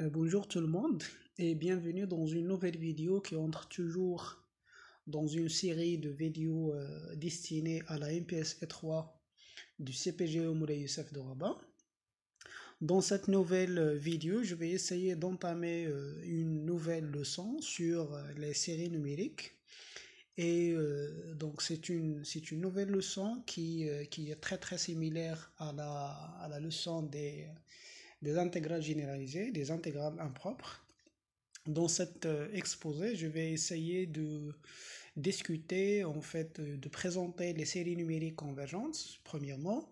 Euh, bonjour tout le monde et bienvenue dans une nouvelle vidéo qui entre toujours dans une série de vidéos euh, destinées à la MPS E3 du CPG e Moulay Youssef de Dans cette nouvelle euh, vidéo, je vais essayer d'entamer une nouvelle leçon sur les séries numériques. Et donc c'est une, c'est une nouvelle leçon qui, qui est très très similaire à à la leçon des des intégrales généralisées, des intégrales impropres. Dans cet euh, exposé, je vais essayer de discuter, en fait, euh, de présenter les séries numériques convergentes, premièrement,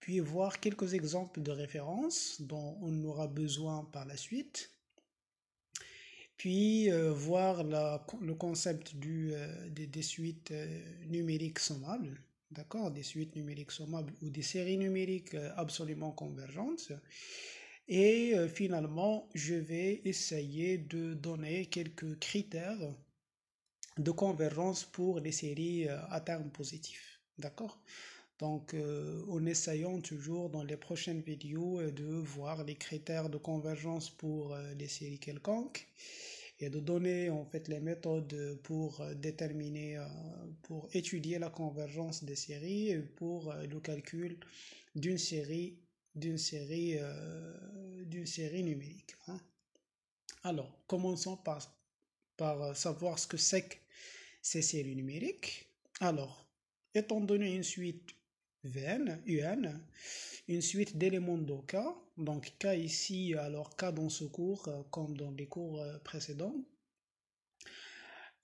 puis voir quelques exemples de références dont on aura besoin par la suite, puis euh, voir le concept du, des, suites numériques sommables, d'accord, des suites numériques sommables ou des séries numériques euh, absolument convergentes. Et euh, finalement, je vais essayer de donner quelques critères de convergence pour les séries euh, à terme positif. D'accord donc, on en essayant toujours dans les prochaines vidéos de voir les critères de convergence pour les séries quelconques et de donner en fait les méthodes pour euh, déterminer, euh, pour étudier la convergence des séries et pour euh, le calcul d'une série d'une série d'une série numérique. Hein. Alors, commençons par, par savoir ce que c'est que ces séries numériques. Alors, étant donné une suite VN, UN, une suite d'éléments de K. Donc K ici, alors K dans ce cours, euh, comme dans les cours euh, précédents,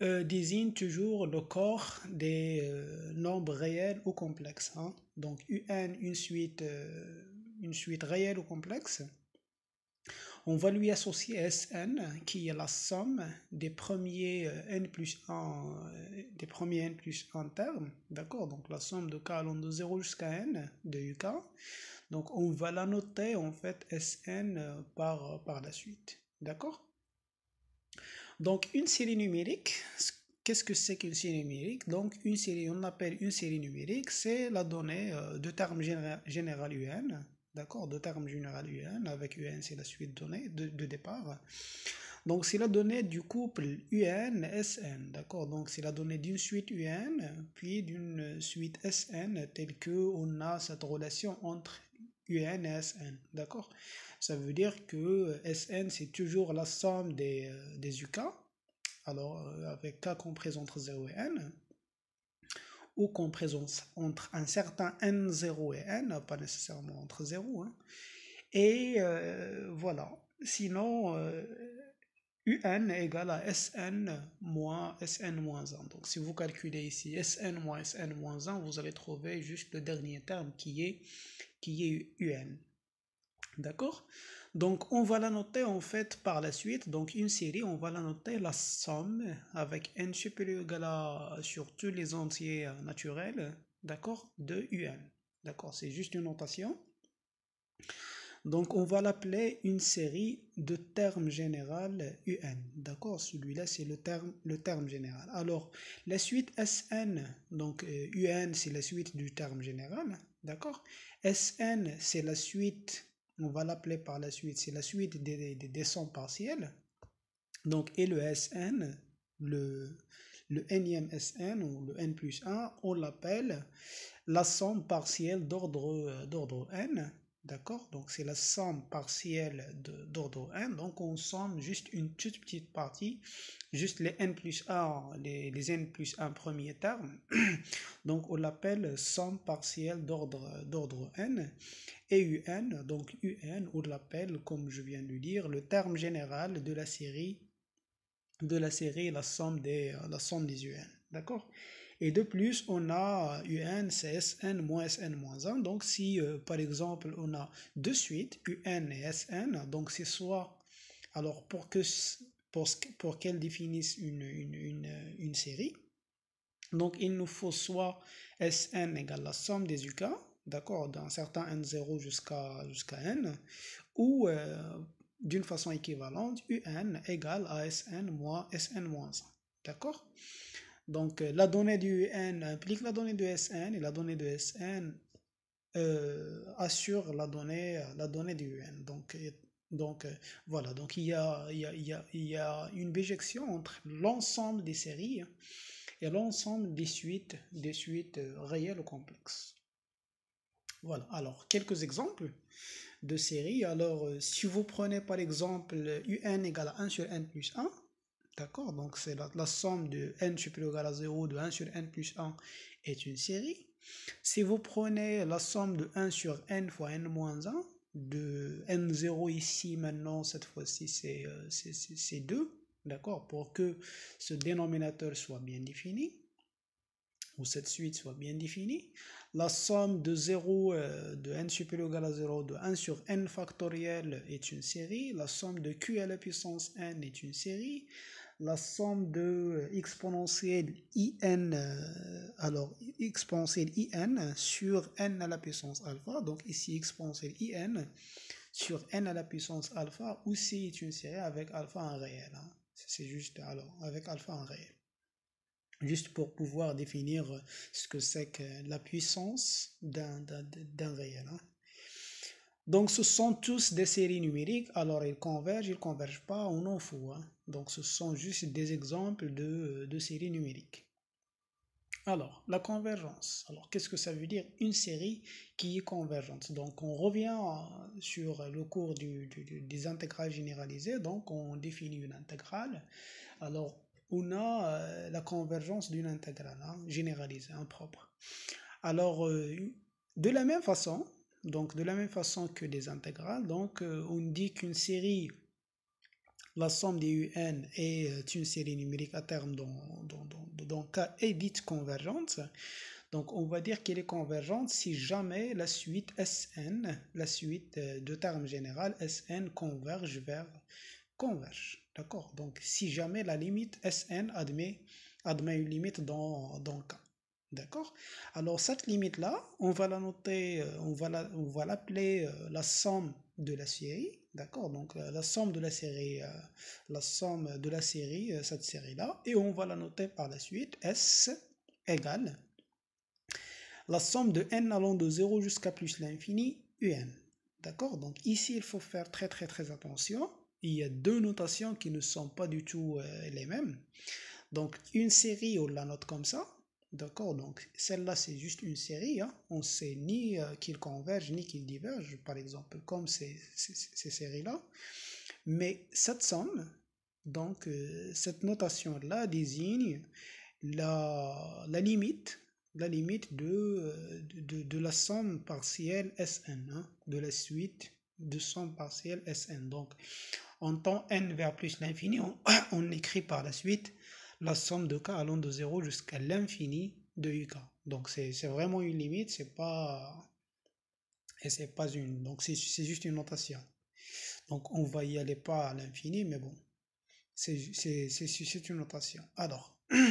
euh, désigne toujours le corps des nombres réels ou complexes. Hein. Donc UN, une une suite réelle ou complexe. On va lui associer Sn, qui est la somme des premiers euh, n plus 1, euh, des premiers n plus termes, d'accord Donc la somme de k allant de 0 jusqu'à n de uk. Donc on va la noter en fait Sn euh, par, par la suite, d'accord Donc une série numérique, Qu'est-ce que c'est qu'une série numérique Donc, une série, on appelle une série numérique, c'est la donnée de termes général UN, d'accord, de termes général UN, avec UN c'est la suite donnée de, départ. Donc c'est la donnée du couple UN-SN, d'accord, donc c'est la donnée d'une suite UN, puis d'une suite SN, telle que on a cette relation entre UN et SN, d'accord Ça veut dire que SN c'est toujours la somme des, euh, des UK, alors euh, avec K compris entre 0 et N, ou entre un certain N0 et N, pas nécessairement entre 0. Hein. Et euh, voilà. Sinon, UN euh, égale à SN moins SN moins 1. Donc si vous calculez ici SN moins SN moins 1, vous allez trouver juste le dernier terme qui est, qui est UN. D'accord donc on va la noter en fait par la suite. Donc une série, on va la noter la somme avec n supérieur à sur tous les entiers naturels, d'accord, de un. D'accord, c'est juste une notation. Donc on va l'appeler une série de termes généraux UN. D'accord Celui-là, c'est le terme, le terme général. Alors, la suite SN, donc UN, euh, c'est la suite du terme général. D'accord SN, c'est la suite on va l'appeler par la suite, c'est la suite des, des, descentes partielles. Donc, et le Sn, le, le Sn ou le n plus 1, on l'appelle la somme partielle d'ordre n. D'accord Donc c'est la somme partielle d'ordre n, Donc on somme juste une toute petite partie, juste les n plus 1, les, n plus 1 premier terme. Donc on l'appelle somme partielle d'ordre n. Et un, donc un, on l'appelle, comme je viens de dire, le terme général de la série, de la série, la somme des, la somme des un. D'accord et de plus, on a UN, sn moins SN, moins 1. Donc si euh, par exemple on a deux suites, UN et SN, donc c'est soit... Alors pour que pour, qu'elle définisse une, série. Donc, il nous faut soit Sn égale la somme des UK, d'accord, Dans certains, N0 jusqu'à jusqu'à N, ou euh, d'une façon équivalente, Un égale à Sn moins Sn moins 1, d'accord donc, euh, la donnée du n implique euh, la donnée de Sn et la donnée de Sn euh, assure la donnée, la donnée du n. Donc, donc voilà, donc il y a, y une bijection entre l'ensemble des séries hein, et l'ensemble des suites, des suites réelles ou complexes. Voilà, alors quelques exemples de séries. Alors, si vous prenez par exemple un égale à 1 sur n plus 1, D'accord Donc c'est la, somme de n supérieur ou égal à 0 de 1 sur n plus 1 est une série. Si vous prenez la somme de 1 sur n fois n moins 1, de n0 ici maintenant, cette fois-ci c'est 2, euh, d'accord Pour que ce dénominateur soit bien défini, ou cette suite soit bien définie la somme de 0, euh, de n supérieur ou égal à 0, de 1 sur n factoriel est une série, la somme de q à la puissance n est une série, la somme de euh, exponentielle in, euh, alors exponentielle n sur n à la puissance alpha, donc ici exponentielle n sur n à la puissance alpha aussi est une série avec alpha en réel. Hein. C'est juste alors avec alpha en réel juste pour pouvoir définir ce que c'est que la puissance d'un réel. Hein. Donc ce sont tous des séries numériques, alors ils convergent, ils ne convergent pas, on en fout. Hein. Donc ce sont juste des exemples de, séries numériques. Alors, la convergence. Alors, qu'est-ce que ça veut dire une série qui est convergente Donc, on revient euh, sur le cours du, des intégrales généralisées. Donc, on définit une intégrale. Alors, on a euh, la convergence d'une intégrale hein, généralisée, impropre. Hein, Alors, euh, de la même façon, donc de la même façon que des intégrales, donc euh, on dit qu'une série, la somme des UN est une série numérique à terme dont, dont, est dite convergente. Donc on va dire qu'elle est convergente si jamais la suite SN, la suite de terme général SN converge vers converge. D'accord Donc, si jamais la limite Sn admet, admet une limite dans, le K. D'accord Alors, cette limite-là, on va la noter, euh, on va l'appeler euh, la, somme de la série. D'accord Donc, euh, la somme de la série, la somme de la série, cette série-là. Et on va la noter par la suite. S égale la somme de n allant de 0 jusqu'à plus l'infini, un. D'accord Donc, ici, il faut faire très, très, très attention il y a deux notations qui ne sont pas du tout euh, les mêmes. Donc, une série, on la note comme ça. D'accord Donc, celle-là, c'est juste une série. Hein. On ne sait ni euh, qu'il converge ni qu'il diverge par exemple, comme ces, séries-là. Mais cette somme, donc, euh, cette notation-là désigne la, la limite la limite de, de, de, la somme partielle Sn, hein, de la suite de son partiel Sn. Donc, en temps n vers plus l'infini, on, écrit par la suite la somme de k allant de 0 jusqu'à l'infini de uk. Donc, c'est vraiment une limite, c'est pas... Et c'est pas une... Donc, c'est juste une notation. Donc, on va y aller pas à l'infini, mais bon, c'est une notation. Alors...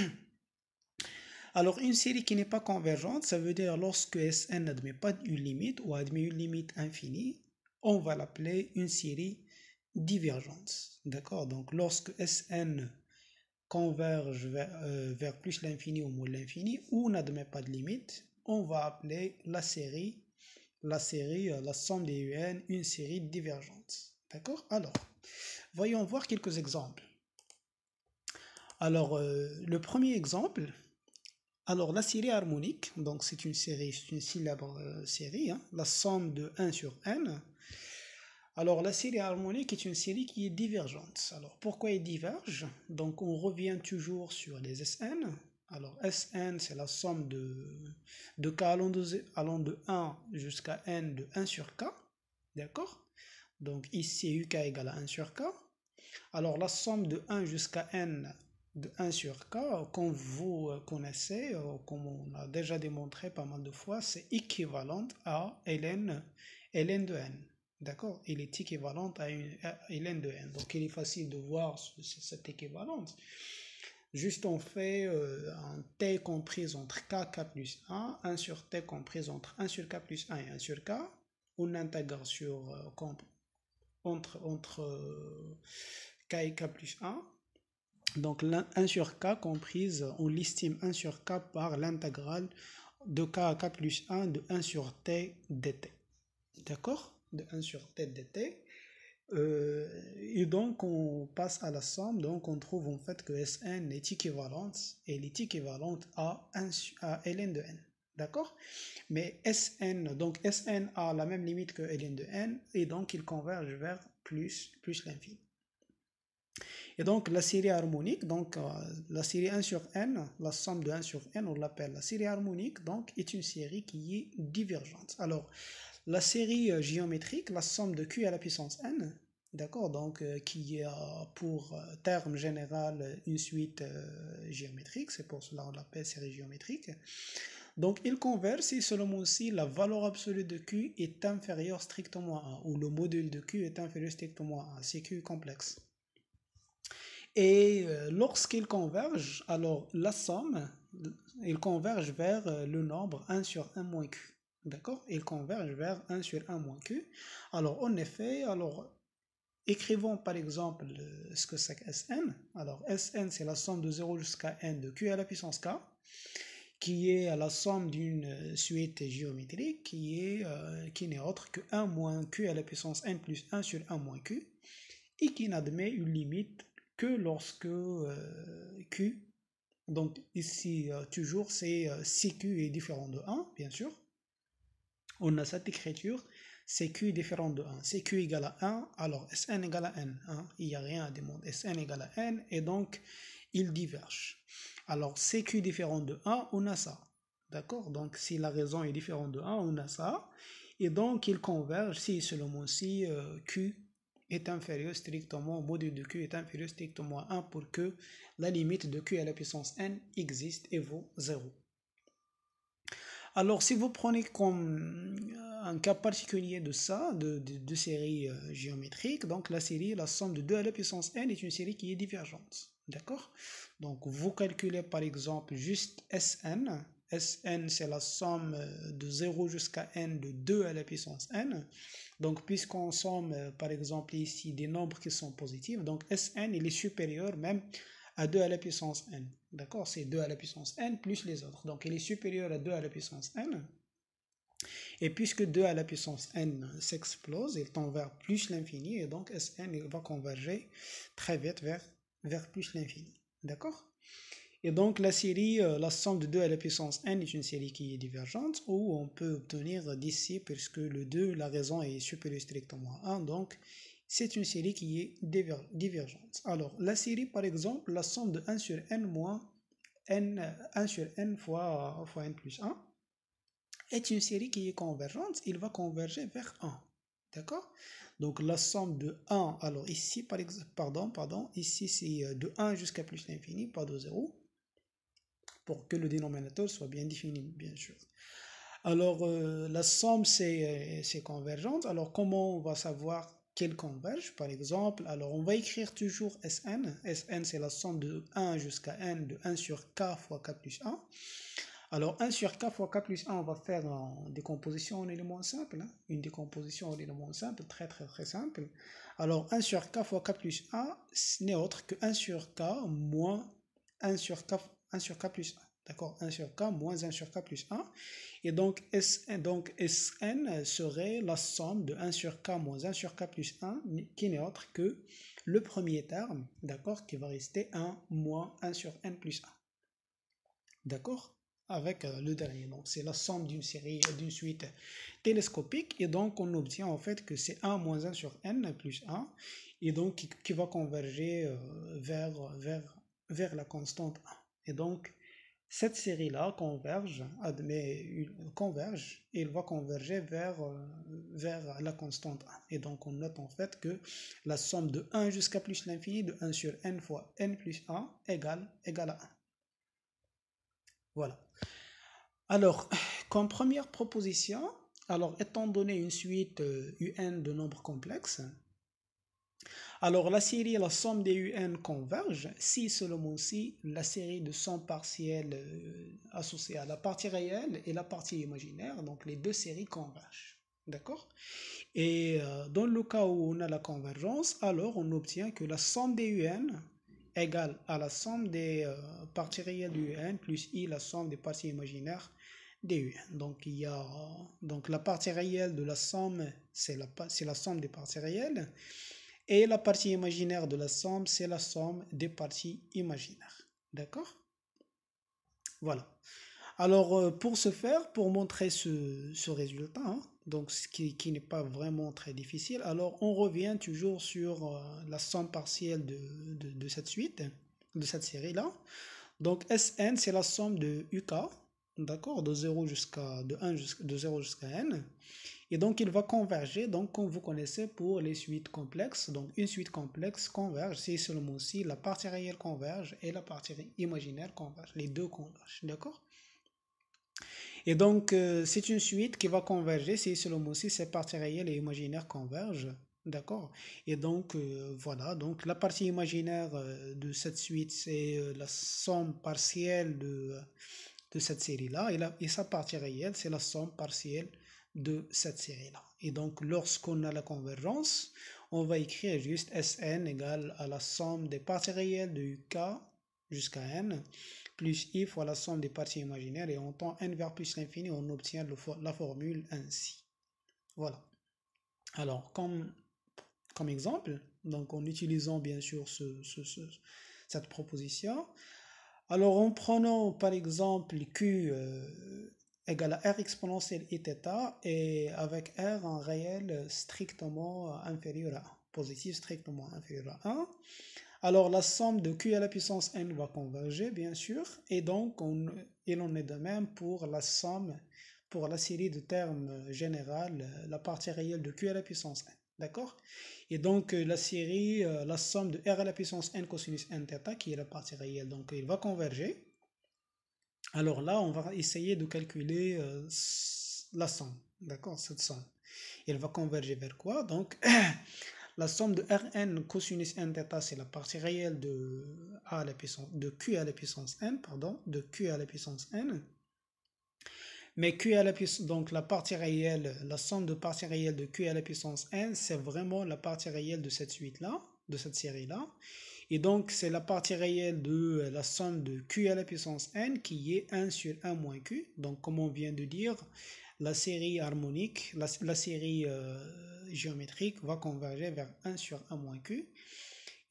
Alors, une série qui n'est pas convergente, ça veut dire lorsque Sn n'admet pas une limite ou admet une limite infinie, on va l'appeler une série divergente. D'accord Donc lorsque Sn converge euh, vers, plus l'infini ou moins l'infini, ou n'admet pas de limite, on va appeler la série, la série, euh, la somme des UN, une série divergente. D'accord Alors, voyons voir quelques exemples. Alors, euh, le premier exemple, alors la série harmonique, donc c'est une série, c'est une syllabe série, hein, la somme de 1 sur n, alors la série harmonique est une série qui est divergente. Alors pourquoi elle diverge Donc on revient toujours sur les SN. Alors SN c'est la somme de, de k allant de, 1 jusqu'à n de 1 sur k. D'accord Donc ici UK égale à 1 sur k. Alors la somme de 1 jusqu'à n de 1 sur k, comme vous connaissez, comme on a déjà démontré pas mal de fois, c'est équivalente à ln de n. D'accord Il est équivalent à une ln de n. Donc, il est facile de voir cette équivalence. Juste, on fait euh, un t comprise entre k, k plus 1, 1 sur t comprise entre 1 sur k plus 1 et 1 sur k. On intègre sur, euh, entre, euh, k et k plus 1. Donc, 1 sur k comprise, on l'estime 1 sur k par l'intégrale de k à k plus 1 de 1 sur t dt. D'accord de 1 sur t de Euh, et donc, on passe à la somme. Donc, on trouve en fait que Sn est équivalente. Elle est équivalente à, à Ln de n. D'accord Mais Sn, donc Sn a la même limite que Ln de n. Et donc, il converge vers plus, plus l'infini. Et donc, la série harmonique, donc euh, la série 1 sur n, la somme de 1 sur n, on l'appelle la série harmonique, donc est une série qui est divergente. Alors, la série euh, géométrique, la somme de Q à la puissance n, d'accord, donc euh, qui a pour euh, terme général une suite géométrique, c'est pour cela qu'on l'appelle série géométrique. Donc il converge si selon aussi la valeur absolue de Q est inférieure strictement à 1, ou le module de Q est inférieur strictement à 1, c'est Q complexe. Et lorsqu'il converge, alors la somme, il converge vers le nombre 1 sur 1 moins Q. D'accord il converge vers 1 sur 1 moins Q. Alors, en effet, alors, écrivons par exemple euh, ce que c'est que Sn. Alors, Sn, c'est la somme de 0 jusqu'à n de Q à la puissance K, qui est la somme d'une euh, suite géométrique euh, qui n'est autre que 1 moins Q à la puissance n plus 1 sur 1 moins Q, et qui n'admet une limite que lorsque Q donc ici, toujours, c'est si Q est différent de 1, bien sûr on a cette écriture CQ est différent de 1. CQ égale à 1, alors SN égale à N. Hein. Il n'y a rien à demander. SN égale à N, et donc, il diverge. Alors, CQ différent de 1, on a ça. D'accord Donc, si la raison est différente de 1, on a ça. Et donc, il converge. si seulement si euh, Q est inférieur strictement, module de Q est inférieur strictement à 1 pour que la limite de Q à la puissance N existe et vaut 0. Alors, si vous prenez comme euh, un cas particulier de ça, de, de, séries euh, géométriques, donc la série, la somme de 2 à la puissance n est une série qui est divergente. D'accord Donc, vous calculez par exemple juste Sn. Sn, c'est la somme euh, de 0 jusqu'à n de 2 à la puissance n. Donc, puisqu'on somme, par exemple, ici des nombres qui sont positifs, donc Sn, il est supérieur même à 2 à la puissance n. D'accord C'est 2 à la puissance n plus les autres. Donc il est supérieur à 2 à la puissance n. Et puisque 2 à la puissance n s'explose, il tend vers plus l'infini et donc Sn va converger très vite vers, vers plus l'infini. D'accord Et donc la série, euh, la somme de 2 à la puissance n est une série qui est divergente ou on peut obtenir d'ici, puisque le 2, la raison est supérieure strictement à 1, donc c'est une série qui est divergente. Alors, la série, par exemple, la somme de 1 sur n moins n, 1 sur n fois, fois n plus 1 est une série qui est convergente. Il va converger vers 1. D'accord Donc, la somme de 1, alors ici, par exemple, pardon, pardon, ici c'est euh, de 1 jusqu'à plus l'infini, pas de 0, pour que le dénominateur soit bien défini, bien sûr. Alors, euh, la somme, euh, c'est convergente. Alors, comment on va savoir Quelconque par exemple. Alors, on va écrire toujours Sn. Sn, c'est la somme de 1 jusqu'à n, de 1 sur k fois k plus 1. Alors, 1 sur k fois k plus 1, on va faire hein. une décomposition en éléments simples. Une décomposition en éléments simples, très très très simple. Alors, 1 sur k fois k plus 1, ce n'est autre que 1 sur k moins 1 sur k, 1 sur k plus 1. D'accord 1 sur k moins 1 sur k plus 1. Et donc, Sn, donc Sn serait la somme de 1 sur k moins 1 sur k plus 1, qui n'est autre que le premier terme, d'accord, qui va rester 1 moins 1 sur n plus 1. D'accord Avec euh, le dernier. Donc, c'est la somme d'une série, euh, d'une suite télescopique. Et donc, on obtient en fait que c'est 1 moins 1 sur n plus 1. Et donc, qui, va converger euh, vers, vers, vers la constante 1. Et donc, cette série-là converge, admet, converge, et il va converger vers, euh, vers la constante 1. Et donc on note en fait que la somme de 1 jusqu'à plus l'infini, de 1 sur n fois n plus 1, égale, égale à 1. Voilà. Alors, comme première proposition, alors étant donné une suite euh, un de nombres complexes, alors la série la somme des UN converge si seulement si la série de sommes partielles euh, associée à la partie réelle et la partie imaginaire, donc les deux séries convergent. D'accord Et euh, dans le cas où on a la convergence, alors on obtient que la somme des UN égale à la somme des euh, parties réelles du UN plus I, la somme des parties imaginaires des UN. Donc, il y a, donc la partie réelle de la somme, c'est la, la somme des parties réelles. Et la partie imaginaire de la somme, c'est la somme des parties imaginaires. D'accord Voilà. Alors, euh, pour ce faire, pour montrer ce, ce résultat, hein, donc ce qui, qui n'est pas vraiment très difficile, alors on revient toujours sur euh, la somme partielle de, de, cette suite, de cette série-là. Donc, Sn, c'est la somme de UK, d'accord, de 0 jusqu'à, de 1 jusqu de 0 jusqu'à n. Et donc, il va converger, donc, comme vous connaissez pour les suites complexes. Donc, une suite complexe converge, c'est seulement si la partie réelle converge et la partie imaginaire converge. Les deux convergent, d'accord et donc, euh, c'est une suite qui va converger si seulement si ces parties réelles et imaginaires convergent. D'accord Et donc, euh, voilà, donc la partie imaginaire euh, de cette suite, c'est la somme partielle de, de cette série-là, et, et sa partie réelle, c'est la somme partielle de cette série-là. Et donc, lorsqu'on a la convergence, on va écrire juste Sn égale à la somme des parties réelles de K jusqu'à n, plus i fois la somme des parties imaginaires, et on tend n vers plus l'infini, on obtient la formule ainsi. Voilà. Alors, comme, comme exemple, donc en utilisant bien sûr cette proposition, alors en prenant par exemple Q euh, égale à r exponentielle i theta et avec r en réel strictement inférieur à 1, positif strictement inférieur à 1. Alors la somme de q à la puissance n va converger bien sûr et donc on, il en est de même pour la somme pour la série de termes général, la partie réelle de q à la puissance n. D'accord Et donc la série, euh, la somme de r à la puissance n cosinus n theta qui est la partie réelle, donc il va converger. Alors là, on va essayer de calculer euh, la somme, d'accord, cette somme. Elle va converger vers quoi Donc, la somme de Rn cosinus n c'est la partie réelle de, a la puissance, de Q à la puissance n, pardon, de Q à la puissance n. Mais Q à la puissance, donc la partie réelle, la somme de partie réelle de Q à la puissance n, c'est vraiment la partie réelle de cette suite-là, de cette série-là. Et donc, c'est la partie réelle de euh, la somme de Q à la puissance N qui est 1 sur 1 moins Q. Donc, comme on vient de dire, la série harmonique, la, série euh, géométrique va converger vers 1 sur 1 moins Q.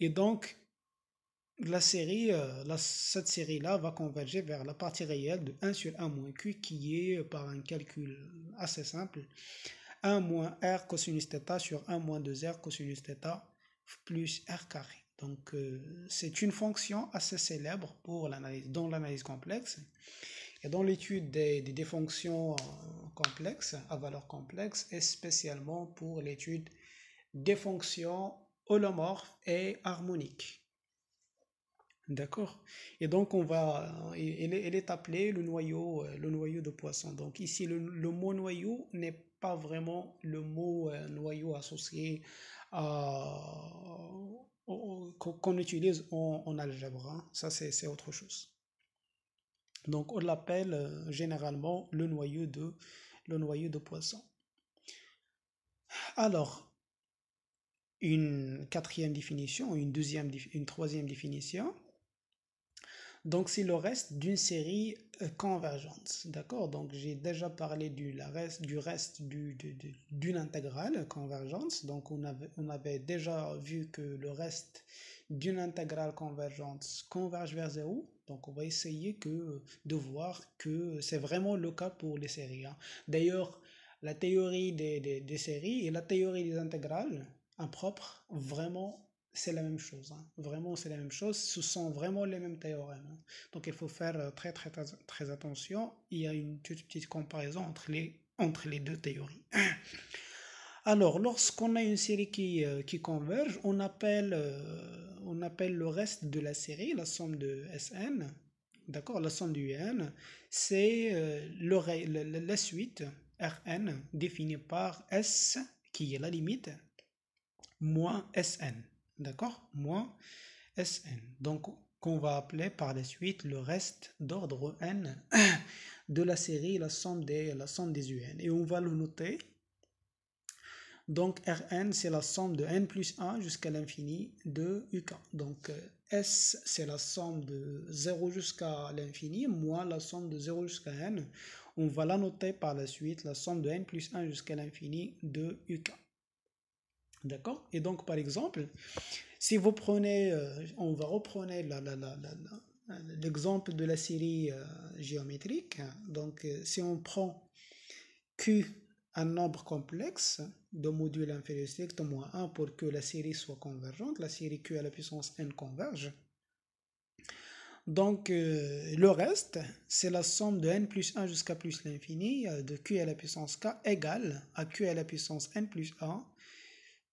Et donc, la série, euh, cette série-là va converger vers la partie réelle de 1 sur 1 moins Q qui est, par un calcul assez simple, 1 moins r cosinus θ sur 1 moins 2r cosinus θ plus r carré. Donc, euh, c'est une fonction assez célèbre pour l'analyse, dans l'analyse complexe. Et dans l'étude des, fonctions euh, complexes, à valeur complexe, et spécialement pour l'étude des fonctions holomorphes et harmoniques. D'accord Et donc, on va, euh, elle est, elle appelée le noyau, le noyau de poisson. Donc, ici, le mot noyau n'est pas vraiment le mot noyau associé à qu'on utilise en, en, algèbre. Hein. Ça, c'est autre chose. Donc, on l'appelle euh, généralement le noyau de, le noyau de poisson. Alors, une quatrième définition, une, deuxième, une troisième définition, donc, c'est le reste d'une série euh, convergente. D'accord Donc, j'ai déjà parlé du, la reste, du reste d'une du, d'une intégrale convergente. Donc, on avait, on avait déjà vu que le reste d'une intégrale convergente converge vers zéro. Donc, on va essayer que, de voir que c'est vraiment le cas pour les séries. Hein. D'ailleurs, la théorie des, des, des, séries et la théorie des intégrales impropres, vraiment, c'est la même chose. Hein. Vraiment, c'est la même chose. Ce sont vraiment les mêmes théorèmes. Hein. Donc, il faut faire euh, très, très, très, attention. Il y a une toute petite comparaison entre les, entre les deux théories. Alors, lorsqu'on a une série qui, euh, qui converge, on appelle, euh, on appelle le reste de la série, la somme de Sn, d'accord, la somme du n, c'est la, la suite Rn définie par S, qui est la limite, moins Sn. D'accord Moins Sn. Donc, qu'on va appeler par la suite le reste d'ordre n de la série, la somme des, la somme des un. Et on va le noter. Donc, Rn, c'est la somme de n plus 1 jusqu'à l'infini de uk. Donc, euh, S, c'est la somme de 0 jusqu'à l'infini, moins la somme de 0 jusqu'à n. On va la noter par la suite, la somme de n plus 1 jusqu'à l'infini de uk. D'accord Et donc, par exemple, si vous prenez, euh, on va reprendre l'exemple de la série euh, géométrique. Hein, donc, euh, si on prend Q, un nombre complexe de module inférieur strict moins 1 pour que la série soit convergente, la série Q à la puissance n converge. Donc, le reste, c'est la somme de n plus 1 jusqu'à plus l'infini de Q à la puissance K égale à Q à la puissance n plus 1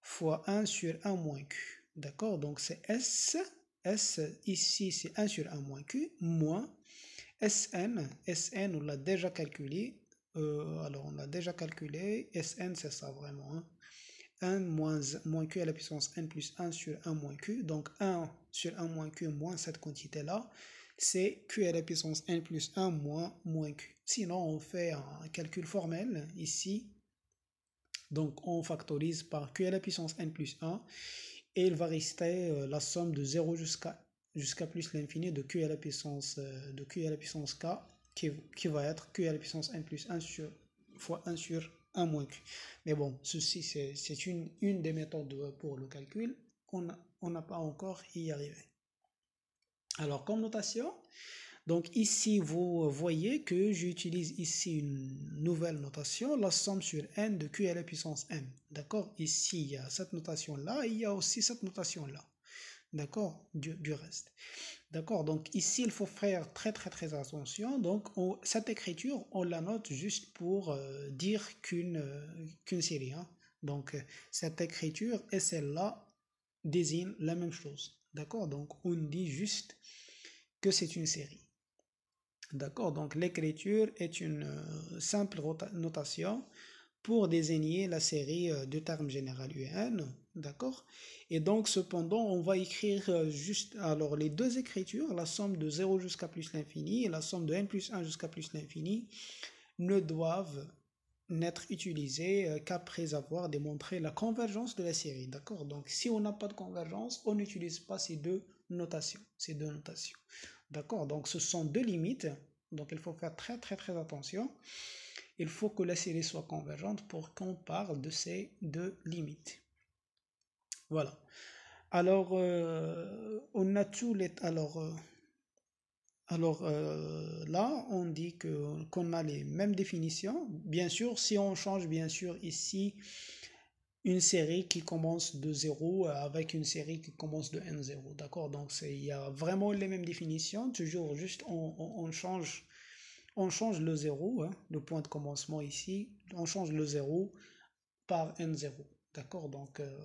fois 1 sur 1 moins Q. D'accord Donc c'est S. S ici c'est 1 sur 1 moins Q moins Sn. Sn on l'a déjà calculé. Euh, alors on l'a déjà calculé. Sn c'est ça vraiment. 1 hein. moins, Q à la puissance n plus 1 sur 1 moins Q. Donc 1 sur 1 moins Q moins cette quantité-là, c'est Q à la puissance n plus 1 moins Q. Sinon, on fait un calcul formel ici donc on factorise par Q à la puissance n plus 1 et il va rester euh, la somme de 0 jusqu'à jusqu'à plus l'infini de Q à la puissance euh, de Q à la puissance K qui, va être Q à la puissance n plus 1 sur, fois 1 sur 1 moins Q. Mais bon, ceci c'est une, une des méthodes euh, pour le calcul. On n'a pas encore y arrivé. Alors comme notation, donc ici, vous voyez que j'utilise ici une nouvelle notation, la somme sur n de q à la puissance m. D'accord Ici, il y a cette notation-là il y a aussi cette notation-là. D'accord du, reste. D'accord Donc ici, il faut faire très très très attention. Donc cette écriture, on la note juste pour euh, dire qu'une euh, qu'une série. Hein. Donc cette écriture et celle-là désignent la même chose. D'accord Donc on dit juste que c'est une série. D'accord Donc l'écriture est une euh, simple notation pour désigner la série euh, de termes général UN. D'accord Et donc, cependant, on va écrire euh, juste, alors les deux écritures, la somme de 0 jusqu'à plus l'infini et la somme de n plus 1 jusqu'à plus l'infini, ne doivent n'être utilisées qu'après avoir démontré la convergence de la série. D'accord Donc, si on n'a pas de convergence, on n'utilise pas ces deux notations. Ces deux notations. D'accord Donc ce sont deux limites, donc il faut faire très très très attention. Il faut que la série soit convergente pour qu'on parle de ces deux limites. Voilà. Alors, euh, on a tous les... Alors, euh, alors euh, là, on dit qu'on a les mêmes définitions. Bien sûr, si on change, bien sûr, ici, une série qui commence de 0 avec une série qui commence de n 0 D'accord Donc il y a vraiment les mêmes définitions, toujours juste on, on, change, on change le 0, hein, le point de commencement ici, on change le 0 par N0. D'accord Donc euh,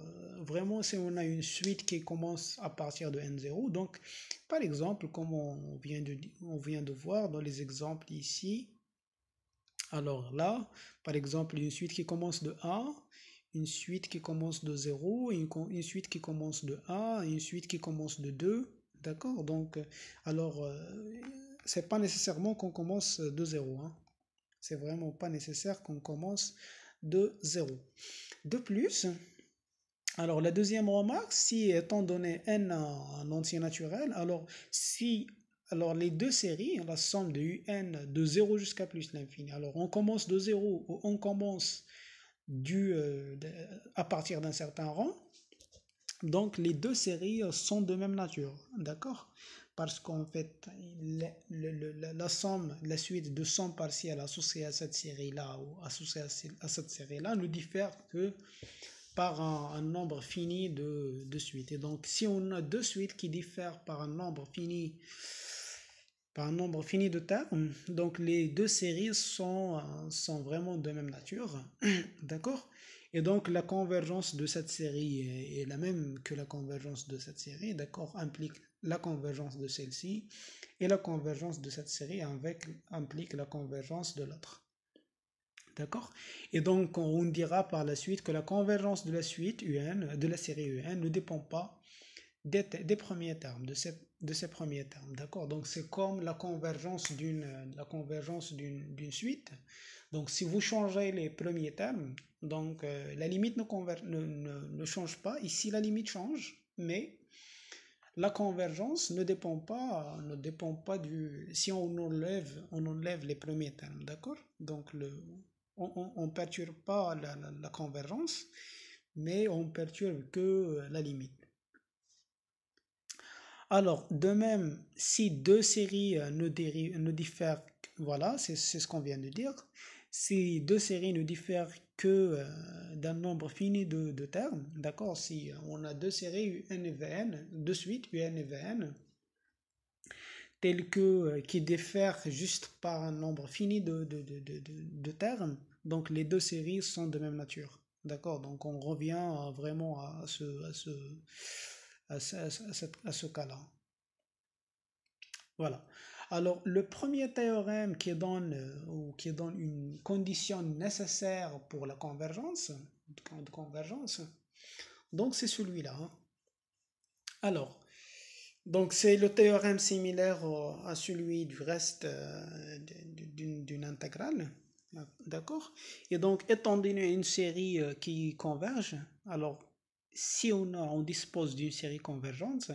vraiment si on a une suite qui commence à partir de N0, donc par exemple comme on vient de, on vient de voir dans les exemples ici, alors là, par exemple une suite qui commence de A une suite qui commence de 0, une, suite qui commence de 1, une suite qui commence de 2. D'accord Donc, euh, alors, euh, c'est pas nécessairement qu'on commence de 0. Hein. C'est vraiment pas nécessaire qu'on commence de 0. De plus, alors la deuxième remarque, si étant donné n un entier naturel, alors si alors les deux séries, la somme de un de 0 jusqu'à plus l'infini. Alors on commence de 0 ou on commence du, euh, à partir d'un certain rang. Donc les deux séries sont de même nature, d'accord Parce qu'en fait, la, la, somme, la suite de 100 partiels associée à cette série-là ou associée à, cette série-là ne diffère que par un, un nombre fini de, de suites. Et donc si on a deux suites qui diffèrent par un nombre fini un nombre fini de termes. Donc les deux séries sont, euh, sont vraiment de même nature. D'accord Et donc la convergence de cette série est la même que la convergence de cette série. D'accord Implique la convergence de celle-ci. Et la convergence de cette série avec, implique la convergence de l'autre. D'accord Et donc on dira par la suite que la convergence de la suite UN, de la série UN, ne dépend pas des, des premiers termes, de ces, de ces premiers termes, d'accord Donc, c'est comme la convergence d'une convergence d'une suite. Donc, si vous changez les premiers termes, donc euh, la limite ne, ne, change pas. Ici, la limite change, mais la convergence ne dépend pas, ne dépend pas du... Si on enlève, on enlève les premiers termes, d'accord Donc, le, on ne perturbe pas la, la convergence, mais on perturbe que la limite. Alors, de même, si deux séries euh, ne, diffèrent, voilà, c'est ce qu'on vient de dire, si deux séries ne diffèrent que euh, d'un nombre fini de, termes, d'accord Si euh, on a deux séries UN et VN, de suite UN et VN, telles que, qui diffèrent juste par un nombre fini de, de, termes, donc les deux séries sont de même nature, d'accord Donc on revient vraiment à ce à ce, cas-là. Voilà. Alors, le premier théorème qui donne, euh, ou qui donne une condition nécessaire pour la convergence, de convergence, donc c'est celui-là. Hein. Alors, donc c'est le théorème similaire à celui du reste euh, d'une intégrale. D'accord Et donc, étant donné une série euh, qui converge, alors si on, a, on dispose d'une série convergente,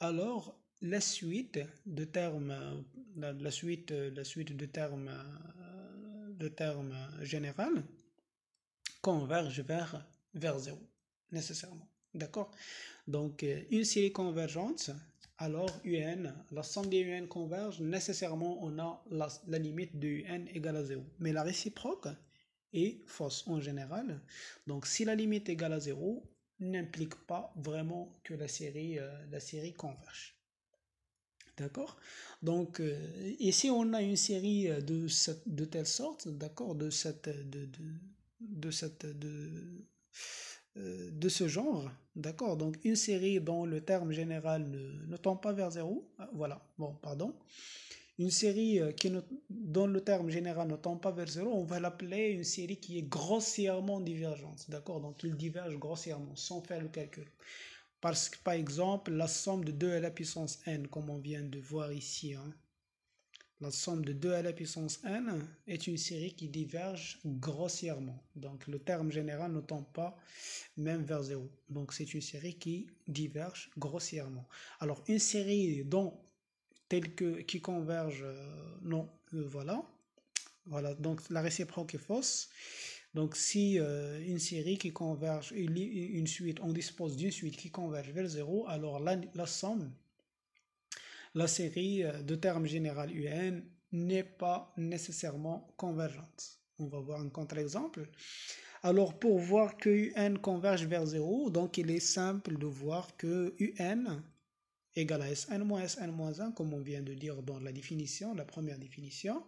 alors la suite de termes, la, suite, la suite de termes, de termes général converge vers, vers 0, nécessairement. D'accord Donc, euh, une série convergente, alors UN, la somme des UN converge, nécessairement on a la, la limite de UN égale à 0. Mais la réciproque est fausse en général. Donc, si la limite est égale à 0, n'implique pas vraiment que la série, euh, la série converge. D'accord Donc, euh, et si on a une série euh, de, de telle sorte, d'accord, de, cette, de, de, de, de, ce genre, d'accord Donc, une série dont le terme général ne, ne, tombe pas vers zéro, ah, voilà, bon, pardon, une série euh, qui, le terme général, ne tend pas vers zéro, on va l'appeler une série qui est grossièrement divergente. D'accord Donc, il diverge grossièrement, sans faire le calcul. Parce que, par exemple, la somme de 2 à la puissance n, comme on vient de voir ici, hein, la somme de 2 à la puissance n est une série qui diverge grossièrement. Donc le terme général ne tend pas même vers 0. Donc c'est une série qui diverge grossièrement. Alors une série dont tel que, qui converge, euh, non, euh, voilà. Voilà, donc la réciproque est fausse. Donc si euh, une série qui converge, une, suite, on dispose d'une suite qui converge vers 0, alors la, somme, la série de termes général UN n'est pas nécessairement convergente. On va voir un contre-exemple. Alors pour voir que UN converge vers 0, donc il est simple de voir que UN égale à Sn moins Sn moins 1, comme on vient de dire dans la définition, la première définition.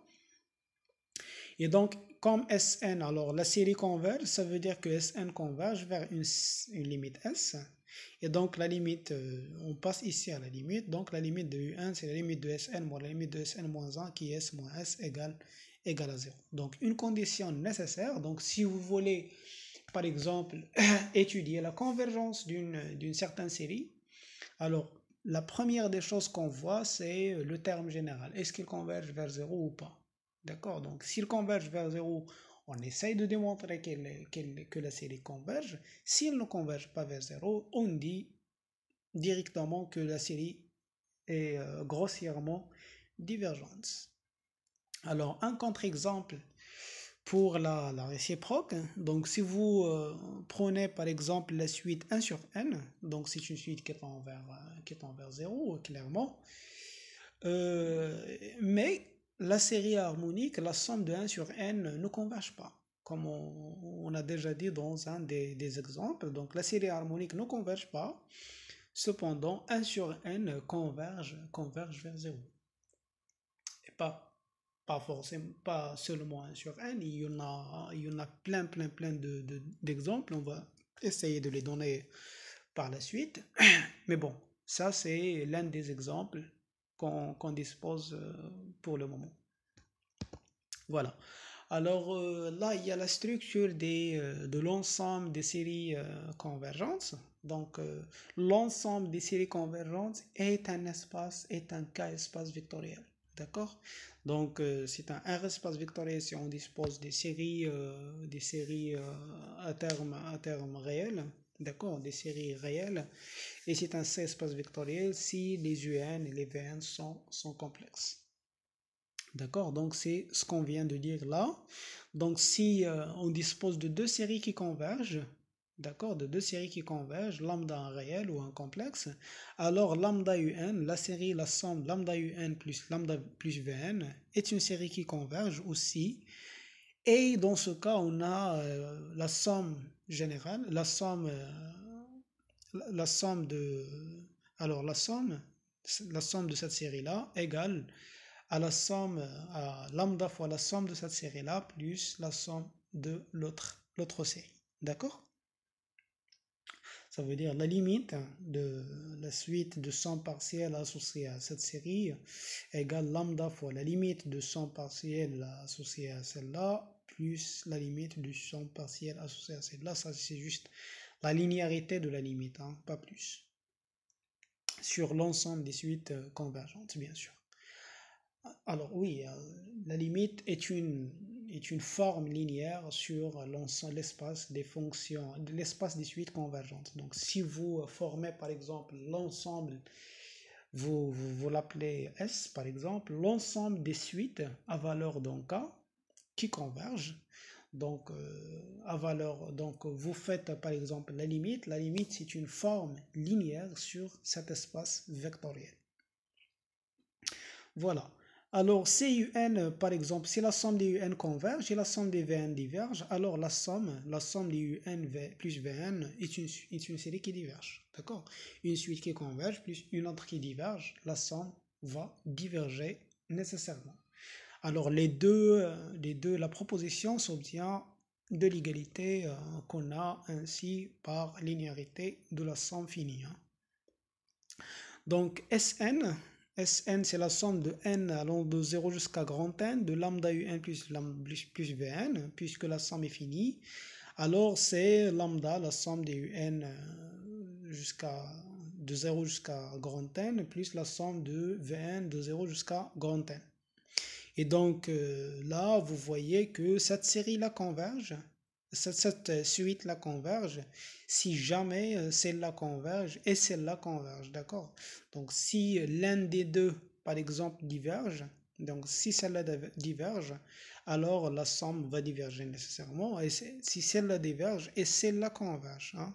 Et donc, comme Sn, alors la série converge, ça veut dire que Sn converge vers une, limite S. Et donc, la limite, euh, on passe ici à la limite. Donc, la limite de U1, c'est la limite de Sn moins la limite de Sn moins 1 qui est S moins S égale, égale à 0. Donc, une condition nécessaire. Donc, si vous voulez, par exemple, étudier la convergence d'une certaine série, alors la première des choses qu'on voit, c'est le terme général. Est-ce qu'il converge vers 0 ou pas D'accord Donc, s'il converge vers 0, on essaye de démontrer que la série converge. S'il ne converge pas vers 0, on dit directement que la série est euh, grossièrement divergente. Alors, un contre-exemple pour la, la, réciproque. Donc si vous euh, prenez par exemple la suite 1 sur n, donc c'est une suite qui est envers euh, qui tend vers 0, clairement. Euh, mais la série harmonique, la somme de 1 sur n ne converge pas. Comme on, a déjà dit dans un des, des, exemples, donc la série harmonique ne converge pas. Cependant, 1 sur n converge, converge vers 0. Et pas pas forcément, pas seulement un sur N il y en a, plein, plein, plein d'exemples. De, On va essayer de les donner par la suite. Mais bon, ça, c'est l'un des exemples qu'on dispose euh, pour le moment. Voilà. Alors euh, là, il y a la structure des, euh, de l'ensemble des séries convergentes. Donc, l'ensemble des séries convergentes est un espace, est un cas espace vectoriel. D'accord Donc, euh, c'est un R espace vectoriel si on dispose des séries, euh, des séries euh, à, terme, à terme réel. D'accord Des séries réelles. Et c'est un C espace vectoriel si les UN et les VN sont complexes. D'accord Donc, c'est ce qu'on vient de dire là. Donc, si on dispose de deux séries qui convergent, d'accord, de deux séries qui convergent, lambda en réel ou en complexe, alors lambda un, la série, la somme lambda un plus lambda plus vn est une série qui converge aussi. Et dans ce cas, on a euh, la somme générale, la somme, euh, la, somme de, alors la somme, la somme de cette série-là égale à la somme, à lambda fois la somme de cette série-là plus la somme de l'autre, l'autre série. D'accord ça veut dire la limite de la suite de 100 partiel associés à cette série égale lambda fois la limite de 100 partiel associé à celle-là plus la limite de 100 partiel associé à celle-là. Ça, c'est juste la linéarité de la limite, hein, pas plus. Sur l'ensemble des suites convergentes, bien sûr. Alors oui, euh, la limite est une est une forme linéaire sur l'espace des fonctions, l'espace des suites convergentes. Donc si vous formez par exemple l'ensemble, vous, vous, l'appelez S par exemple, l'ensemble des suites à valeur d'un K qui convergent, donc euh, à valeur, donc vous faites par exemple la limite, la limite c'est une forme linéaire sur cet espace vectoriel. Voilà, alors, CUN, par exemple, si la somme des UN converge et la somme des VN diverge, alors la somme, la somme des UN plus VN est une, série qui diverge. D'accord Une suite qui converge plus une autre qui diverge, la somme va diverger nécessairement. Alors, les deux, euh, les deux la proposition s'obtient de l'égalité euh, qu'on a ainsi par linéarité de la somme finie. Hein. Donc, SN, Sn, c'est la somme de n allant de 0 jusqu'à grand n, de lambda un plus, lambda plus vn, puisque la somme est finie. Alors, c'est lambda, la somme des un euh, jusqu'à de 0 jusqu'à grand n, plus la somme de vn de 0 jusqu'à grand n. Et donc, euh, là, vous voyez que cette série-là converge cette, suite-là converge si jamais euh, celle-là converge et celle-là converge, d'accord Donc si euh, l'un des deux, par exemple, diverge, donc si celle-là diverge, alors la somme va diverger nécessairement, et si celle-là diverge et celle-là converge, hein,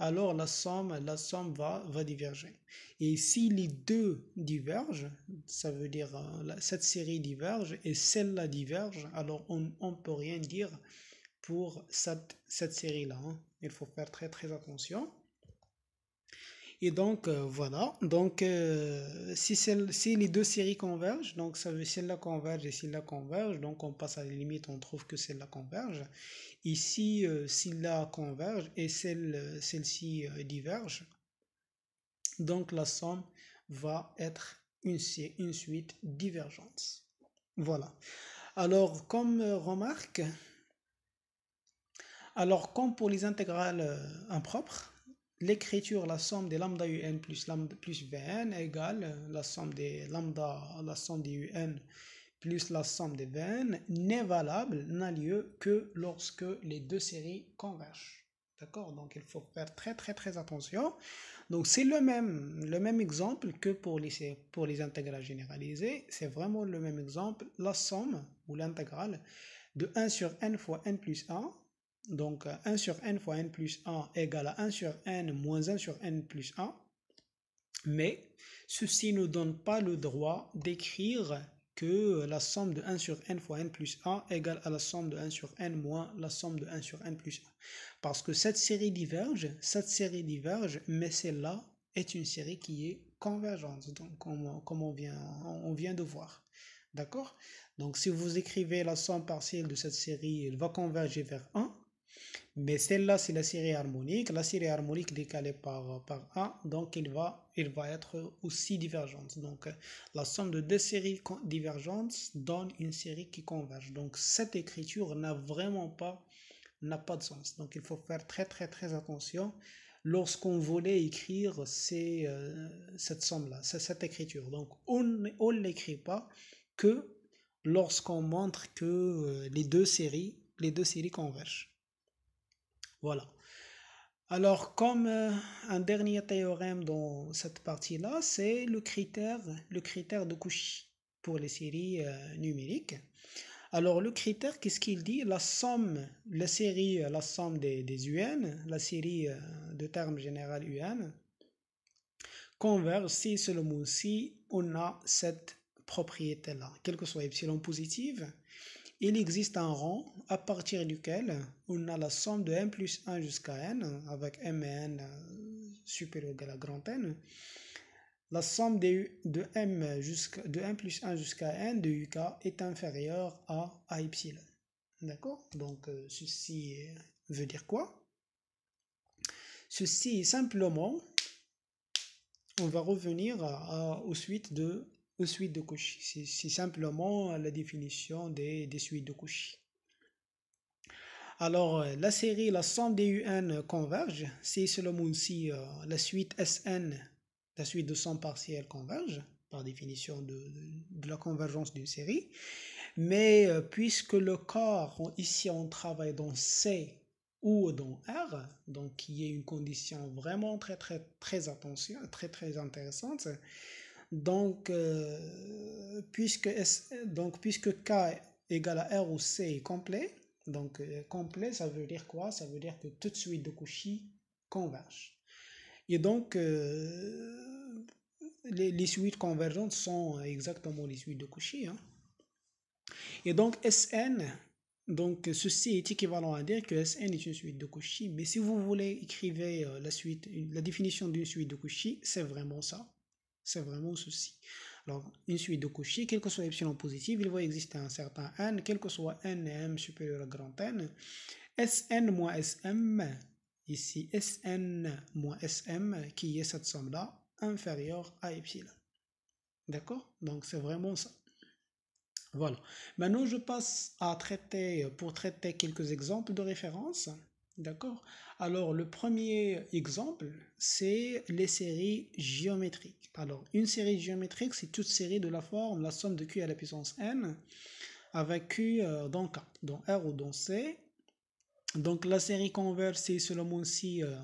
alors la somme, la somme va, diverger. Et si les deux divergent, ça veut dire euh, cette série diverge et celle-là diverge, alors on ne peut rien dire pour cette, cette série-là. Hein. Il faut faire très très attention. Et donc euh, voilà, donc euh, si, si les deux séries convergent, donc ça veut celle-là converge et celle-là converge, donc on passe à la limite, on trouve que celle-là converge. Ici, si euh, celle-là converge et celle-ci diverge, donc la somme va être une, une suite divergente. Voilà. Alors comme remarque, alors, comme pour les intégrales euh, impropres, l'écriture, la somme des lambda un plus, lambda, plus vn égale euh, la somme des lambda, la somme des un plus la somme des vn n'est valable, n'a lieu que lorsque les deux séries convergent. D'accord Donc, il faut faire très, très, très attention. Donc, c'est le même, le même exemple que pour les, pour les intégrales généralisées. C'est vraiment le même exemple. La somme ou l'intégrale de 1 sur n fois n plus 1 donc 1 sur n fois n plus 1 égale à 1 sur n moins 1 sur n plus 1. Mais ceci ne donne pas le droit d'écrire que la somme de 1 sur n fois n plus 1 égale à la somme de 1 sur n moins la somme de 1 sur n plus 1. Parce que cette série diverge, cette série diverge, mais celle-là est une série qui est convergente, donc comme, on, vient, on vient de voir. D'accord Donc si vous écrivez la somme partielle de cette série, elle va converger vers 1. Mais celle-là, c'est la série harmonique. La série harmonique décalée par, euh, par 1, donc il va, il va être aussi divergente. Donc euh, la somme de deux séries divergentes donne une série qui converge. Donc cette écriture n'a vraiment pas, n'a pas de sens. Donc il faut faire très très très attention lorsqu'on voulait écrire ces, euh, cette somme-là, cette écriture. Donc on ne l'écrit pas que lorsqu'on montre que les deux séries, les deux séries convergent. Voilà. Alors, comme euh, un dernier théorème dans cette partie-là, c'est le critère, le critère de Cauchy pour les séries euh, numériques. Alors, le critère, qu'est-ce qu'il dit La somme, la série, euh, la somme des, des UN, la série de termes général UN, converge si seulement si on a cette propriété-là, quel que soit epsilon positive il existe un rang à partir duquel on a la somme de m plus 1 jusqu'à n, avec m et n euh, supérieur ou égal à grand n. La somme de, de m, de plus 1 jusqu'à n de uk est inférieure à a D'accord Donc euh, ceci veut dire quoi Ceci simplement, on va revenir aux suites de suite de Cauchy. C'est simplement la définition des, suites de Cauchy. Alors, euh, la série, la somme des UN converge. c'est seulement si euh, la suite SN, la suite de somme partielle converge, par définition de, de, la convergence d'une série. Mais euh, puisque le corps, ici on travaille dans C ou dans R, donc qui est une condition vraiment très très très attention, très très intéressante, donc, euh, puisque, donc, puisque K égale à R ou C est complet, donc euh, complet, ça veut dire quoi Ça veut dire que toute suite de Cauchy converge. Et donc, euh, les, suites convergentes sont exactement les suites de Cauchy. Et donc, Sn, donc ceci est équivalent à dire que Sn est une suite de Cauchy. Mais si vous voulez écrire la, suite, la définition d'une suite de Cauchy, c'est vraiment ça. C'est vraiment ceci. Alors, une suite de Cauchy, quel que soit epsilon positif, il va exister un certain n, quel que soit n et m supérieur à grand n, Sn moins Sm, ici Sn moins Sm, qui est cette somme-là, inférieure à epsilon. D'accord Donc, c'est vraiment ça. Voilà. Maintenant, je passe à traiter, pour traiter quelques exemples de référence. D'accord Alors, le premier exemple, c'est les séries géométriques. Alors, une série géométrique, c'est toute série de la forme, la somme de Q à la puissance n, avec Q euh, dans K, dans R ou dans C. Donc, la série converse, c'est seulement si euh,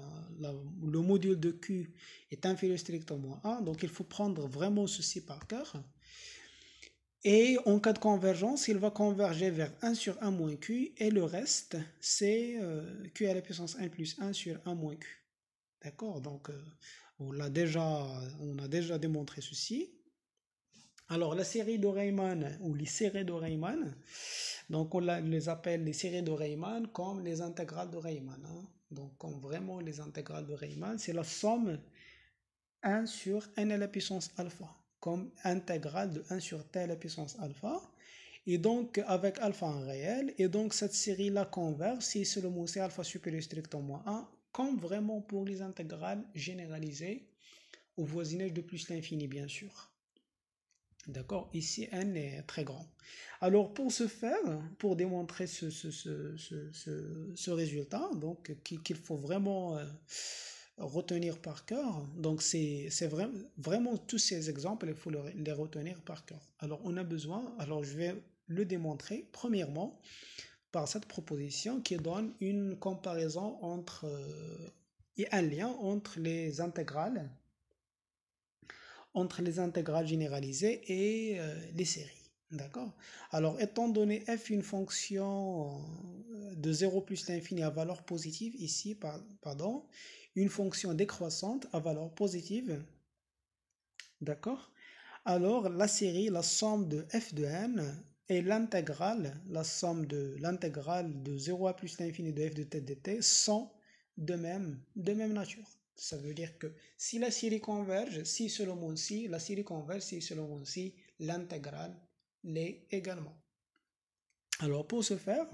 le module de Q est inférieur strictement à 1. Donc, il faut prendre vraiment ceci par cœur. Et en cas de convergence, il va converger vers 1 sur 1 moins Q et le reste, c'est euh, Q à la puissance 1 plus 1 sur 1 moins Q. D'accord Donc, euh, on, a déjà, on a déjà démontré ceci. Alors, la série de Rayman, ou les séries de Rayman, donc on les appelle les séries de Rayman comme les intégrales de Rayman. Hein. Donc, comme vraiment les intégrales de Rayman, c'est la somme 1 sur n à la puissance alpha comme intégrale de 1 sur t à la puissance alpha. Et donc, avec alpha en réel, et donc cette série-là converge si c'est le mot c'est alpha supérieur strict en moins 1, comme vraiment pour les intégrales généralisées au voisinage de plus l'infini, bien sûr. D'accord Ici, n est très grand. Alors, pour ce faire, pour démontrer ce, ce, ce, ce résultat, donc qu'il faut vraiment euh, retenir par cœur. Donc, c'est vraiment tous ces exemples, il faut les retenir par cœur. Alors, on a besoin, alors je vais le démontrer, premièrement, par cette proposition qui donne une comparaison entre euh, et un lien entre les intégrales entre les intégrales généralisées et euh, les séries. D'accord Alors, étant donné f une fonction euh, de 0 plus l'infini à valeur positive, ici, par, pardon, une fonction décroissante à valeur positive, d'accord Alors la série, la somme de f de n et l'intégrale, la somme de l'intégrale de 0 à plus l'infini de f de t dt sont de même, de même nature. Ça veut dire que si la série converge, si mon si, la série converge, si mon si, l'intégrale l'est également. Alors pour ce faire,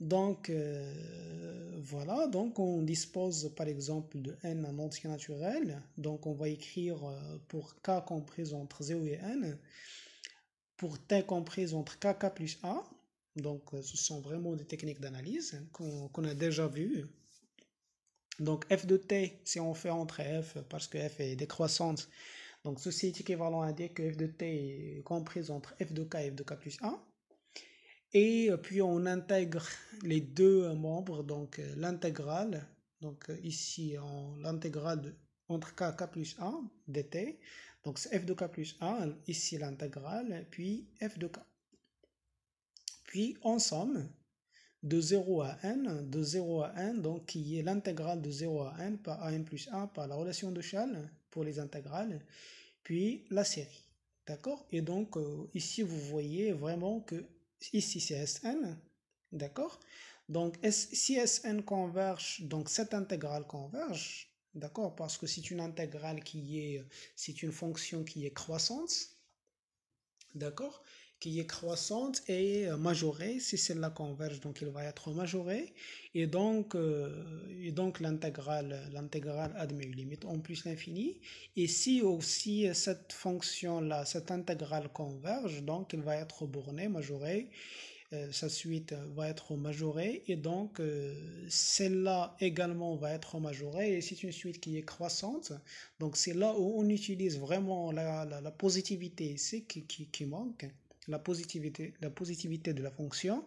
donc euh, voilà, donc on dispose par exemple de n en entier naturel, donc on va écrire euh, pour k comprise entre 0 et n, pour t comprise entre K plus a, donc euh, ce sont vraiment des techniques d'analyse qu'on a déjà vues. Donc f de t, si on fait entre f, parce que f est décroissante, donc ceci est équivalent à dire que f de t est comprise entre f de k et f de k plus a. Et euh, puis on intègre les deux membres, donc euh, l'intégrale, donc euh, ici l'intégrale entre k, k plus 1 dt, donc c'est f de k plus 1, ici l'intégrale, puis f de k. Puis on somme, de 0 à n, de 0 à n, donc qui est l'intégrale de 0 à n par a n plus 1 par la relation de Schall pour les intégrales, puis la série. D'accord Et donc ici vous voyez vraiment que ici c'est Sn, d'accord Donc si Sn converge, donc cette intégrale converge, d'accord Parce que c'est une intégrale qui est, c'est une fonction qui est croissante, d'accord qui est croissante et euh, majorée. Si celle-là converge, donc il va être majoré. Et donc, euh, et donc l'intégrale, l'intégrale admet une limite en plus l'infini. Et si aussi cette fonction-là, cette intégrale converge, donc il va être borné, majoré. Euh, sa suite va être majorée et donc celle-là également va être majorée et c'est une suite qui est croissante. Donc c'est là où on utilise vraiment la, la, positivité ici qui, qui, qui manque la positivité, la positivité de la fonction.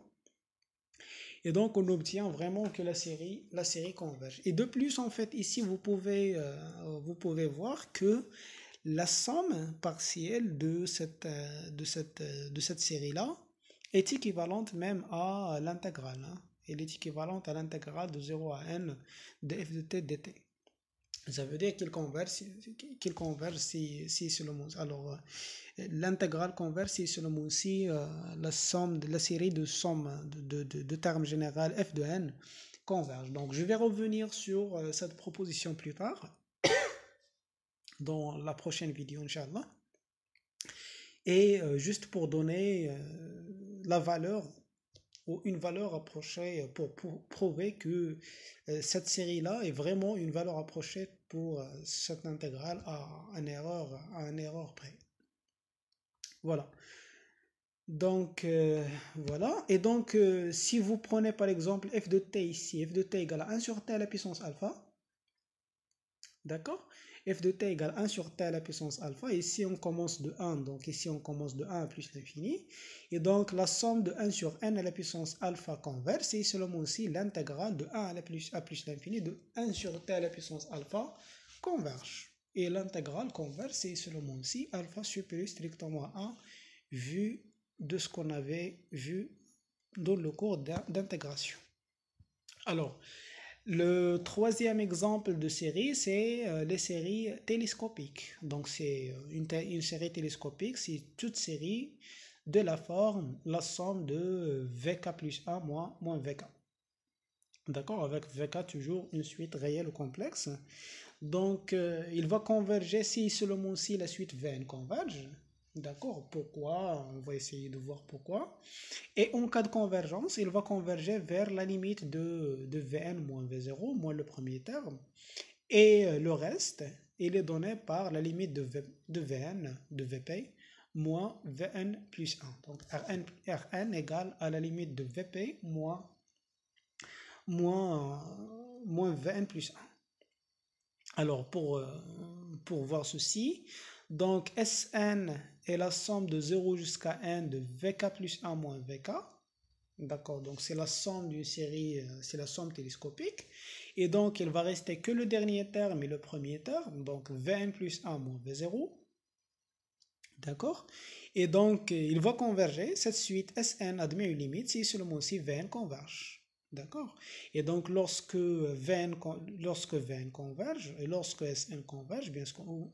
Et donc, on obtient vraiment que la série, la série converge. Et de plus, en fait, ici, vous pouvez, euh, vous pouvez voir que la somme partielle de cette, euh, de cette, euh, de cette série-là est équivalente même à l'intégrale. Hein. Elle est équivalente à l'intégrale de 0 à n de f de t dt ça veut dire qu'il converge, qu'il converge si, si sur le monde Alors, euh, l'intégrale converge si sur le si euh, la somme de la série de sommes hein, de, de, de, termes généraux f de n converge. Donc, je vais revenir sur euh, cette proposition plus tard, dans la prochaine vidéo, Inch'Allah. Et juste pour donner la valeur une valeur approchée euh, pour, prouver que euh, cette série-là est vraiment une valeur approchée pour euh, cette intégrale à un erreur, à erreur près. Voilà. Donc, voilà. Et donc, si vous prenez par exemple f de t ici, f de t égale à 1 sur t à la puissance alpha, d'accord f de t égale 1 sur t à la puissance alpha. Ici, on commence de 1, donc ici, on commence de 1 plus l'infini. Et donc, la somme de 1 sur n à la puissance alpha converse, et selon moi aussi, l'intégrale de 1 à, la plus, à plus l'infini de 1 sur t à la puissance alpha converge. Et l'intégrale converse, et selon moi aussi, alpha supérieur strictement à 1, vu de ce qu'on avait vu dans le cours d'intégration. Alors, le troisième exemple de série, c'est euh, les séries télescopiques. Donc c'est euh, une, série télescopique, c'est toute série de la forme, la somme de euh, VK plus A moins, VK. D'accord Avec VK toujours une suite réelle ou complexe. Donc il va converger si seulement si la suite VN converge. D'accord Pourquoi On va essayer de voir pourquoi. Et en cas de convergence, il va converger vers la limite de, Vn moins V0, moins le premier terme. Et le reste, il est donné par la limite de, de Vn, de Vp, moins Vn plus 1. Donc Rn, Rn égale à la limite de Vp moins, moins, Vn plus 1. Alors pour, euh, pour voir ceci, donc Sn est la somme de 0 jusqu'à n de VK plus 1 moins VK. D'accord, donc c'est la somme d'une série, euh, c'est la somme télescopique. Et donc, il va rester que le dernier terme et le premier terme, donc vn plus 1 moins V0. D'accord Et donc, euh, il va converger. Cette suite Sn admet une limite si seulement si Vn converge. D'accord Et donc, lorsque VN, lorsque VN converge et lorsque Sn converge, bien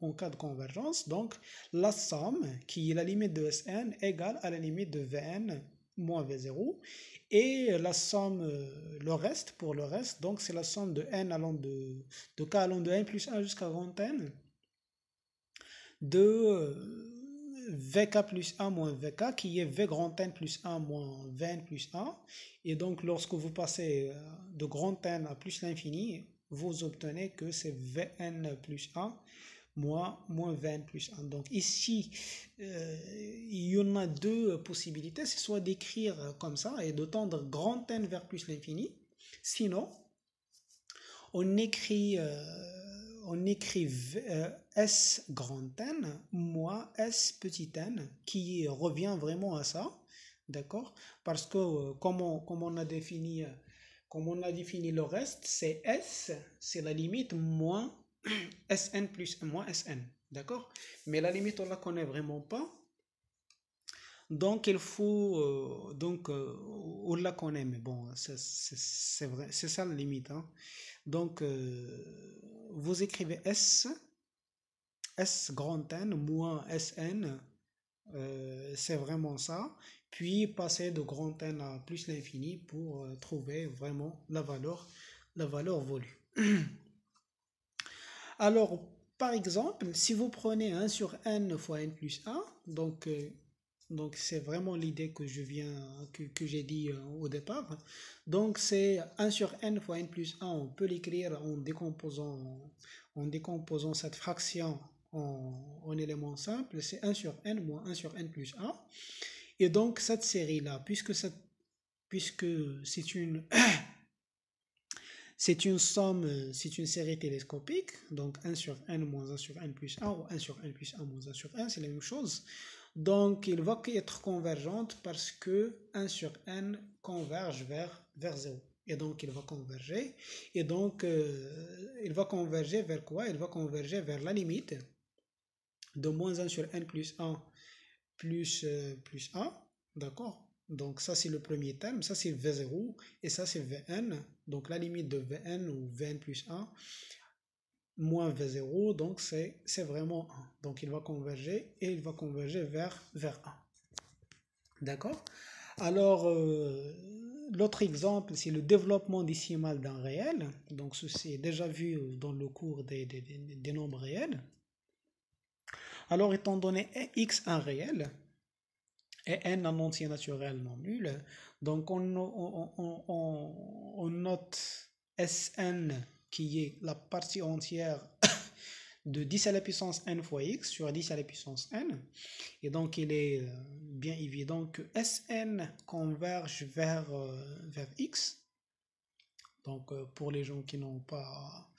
en cas de convergence, donc la somme qui est la limite de Sn égale à la limite de VN moins V0. Et la somme, euh, le reste, pour le reste, donc c'est la somme de n allant de, de k allant de n plus 1 jusqu'à grand n de euh, VK plus 1 moins VK qui est V grand N plus 1 moins 20 plus 1. Et donc lorsque vous passez euh, de grand N à plus l'infini, vous obtenez que c'est Vn plus 1 moins, moins 20 plus 1. Donc ici, euh, il y en a deux possibilités, c'est soit d'écrire comme ça et de tendre grand N vers plus l'infini, sinon on écrit, euh, on écrit S grand N moins S petit n qui revient vraiment à ça, d'accord Parce que euh, comme, on, a défini, euh, comme on a défini le reste, c'est S, c'est la limite moins Sn plus moins Sn, d'accord Mais la limite, on ne la connaît vraiment pas. Donc, il faut. Euh, donc, on la connaît, mais bon, c'est vrai, c'est ça la limite. Hein. Donc, vous écrivez S S grand N moins Sn, euh, c'est vraiment ça. Puis passer de grand N à plus l'infini pour euh, trouver vraiment la valeur, la valeur voulue. Alors, par exemple, si vous prenez 1 sur n fois n plus 1, donc euh, donc c'est vraiment l'idée que je viens que, j'ai dit au départ. Donc c'est 1 sur n fois n plus 1, on peut l'écrire en décomposant en décomposant cette fraction en, en élément simple, c'est 1 sur n moins 1 sur n plus 1. Et donc cette série-là, puisque, puisque c'est une... C'est une somme, c'est une série télescopique, donc 1 sur n moins 1 sur n plus 1, ou 1 sur n plus 1 moins 1 sur n c'est la même chose. Donc, il va être convergente parce que 1 sur n converge vers, vers 0. Et donc, il va converger. Et donc, euh, il va converger vers quoi Il va converger vers la limite de moins 1 sur n plus 1 plus, 1, euh, d'accord Donc ça c'est le premier terme, ça c'est V0 et ça c'est Vn, donc la limite de Vn ou Vn plus 1 moins V0, donc c'est vraiment 1. Donc il va converger et il va converger vers, vers 1. D'accord Alors, euh, l'autre exemple, c'est le développement décimal d'un réel. Donc ceci est déjà vu dans le cours des nombres réels. Alors, étant donné x un réel et n un entier naturel non nul, donc on, note Sn qui est la partie entière de 10 à la puissance n fois x sur 10 à la puissance n. Et donc, il est euh, bien évident que Sn converge vers euh, x donc euh, pour les gens qui n'ont pas,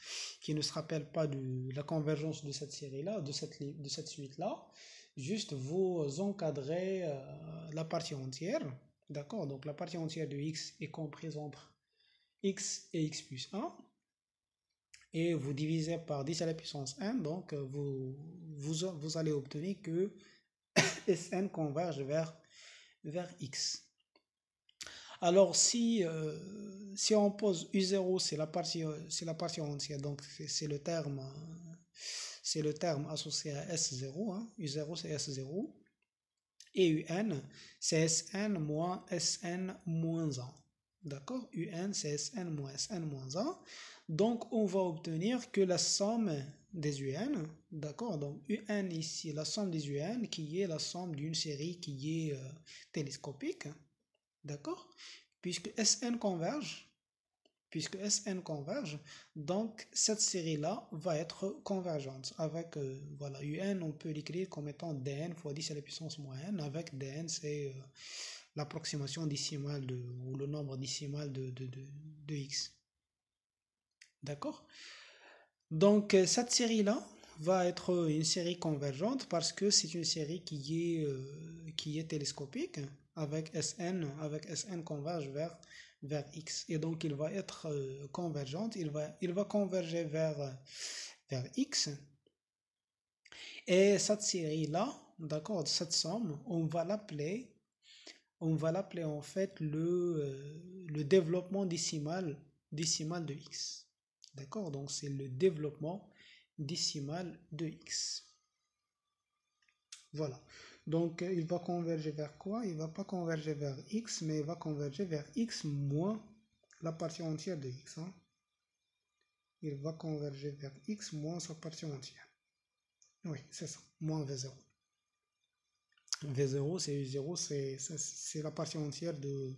qui ne se rappellent pas de la convergence de cette série-là, de cette, de cette suite-là, juste vous encadrez euh, la partie entière, d'accord Donc la partie entière de x est comprise entre x et x plus 1, et vous divisez par 10 à la puissance 1, donc euh, vous, vous, allez obtenir que Sn converge vers, vers x. Alors euh, si, on pose U0, c'est la partie, c'est la partie entière, donc c'est le terme, c'est le terme associé à S0, hein. U0 c'est S0, et UN c'est SN moins SN moins 1. D'accord UN c'est SN moins SN moins 1. Donc on va obtenir que la somme des UN, d'accord Donc UN ici, la somme des UN qui est la somme d'une série qui est euh, télescopique, D'accord Puisque Sn converge, puisque Sn converge, donc cette série-là va être convergente. Avec, euh, voilà, Un, on peut l'écrire comme étant Dn fois 10 à la puissance moyenne. Avec Dn, c'est euh, l'approximation décimale ou le nombre décimal de, X. D'accord Donc, euh, cette série-là va être une série convergente parce que c'est une série qui est télescopique avec Sn, avec Sn converge vers, vers X. Et donc, il va être euh, convergente, il va, il va converger vers, euh, vers X. Et cette série-là, d'accord, cette somme, on va l'appeler, on va l'appeler en fait le, euh, le développement décimal, décimal de X. D'accord Donc, c'est le développement décimal de X. Voilà. Donc, euh, il va converger vers quoi Il va pas converger vers x, mais il va converger vers x moins la partie entière de x. Hein. Il va converger vers x moins sa partie entière. Oui, c'est ça, moins v0. v0, c'est 0, c'est la partie entière de,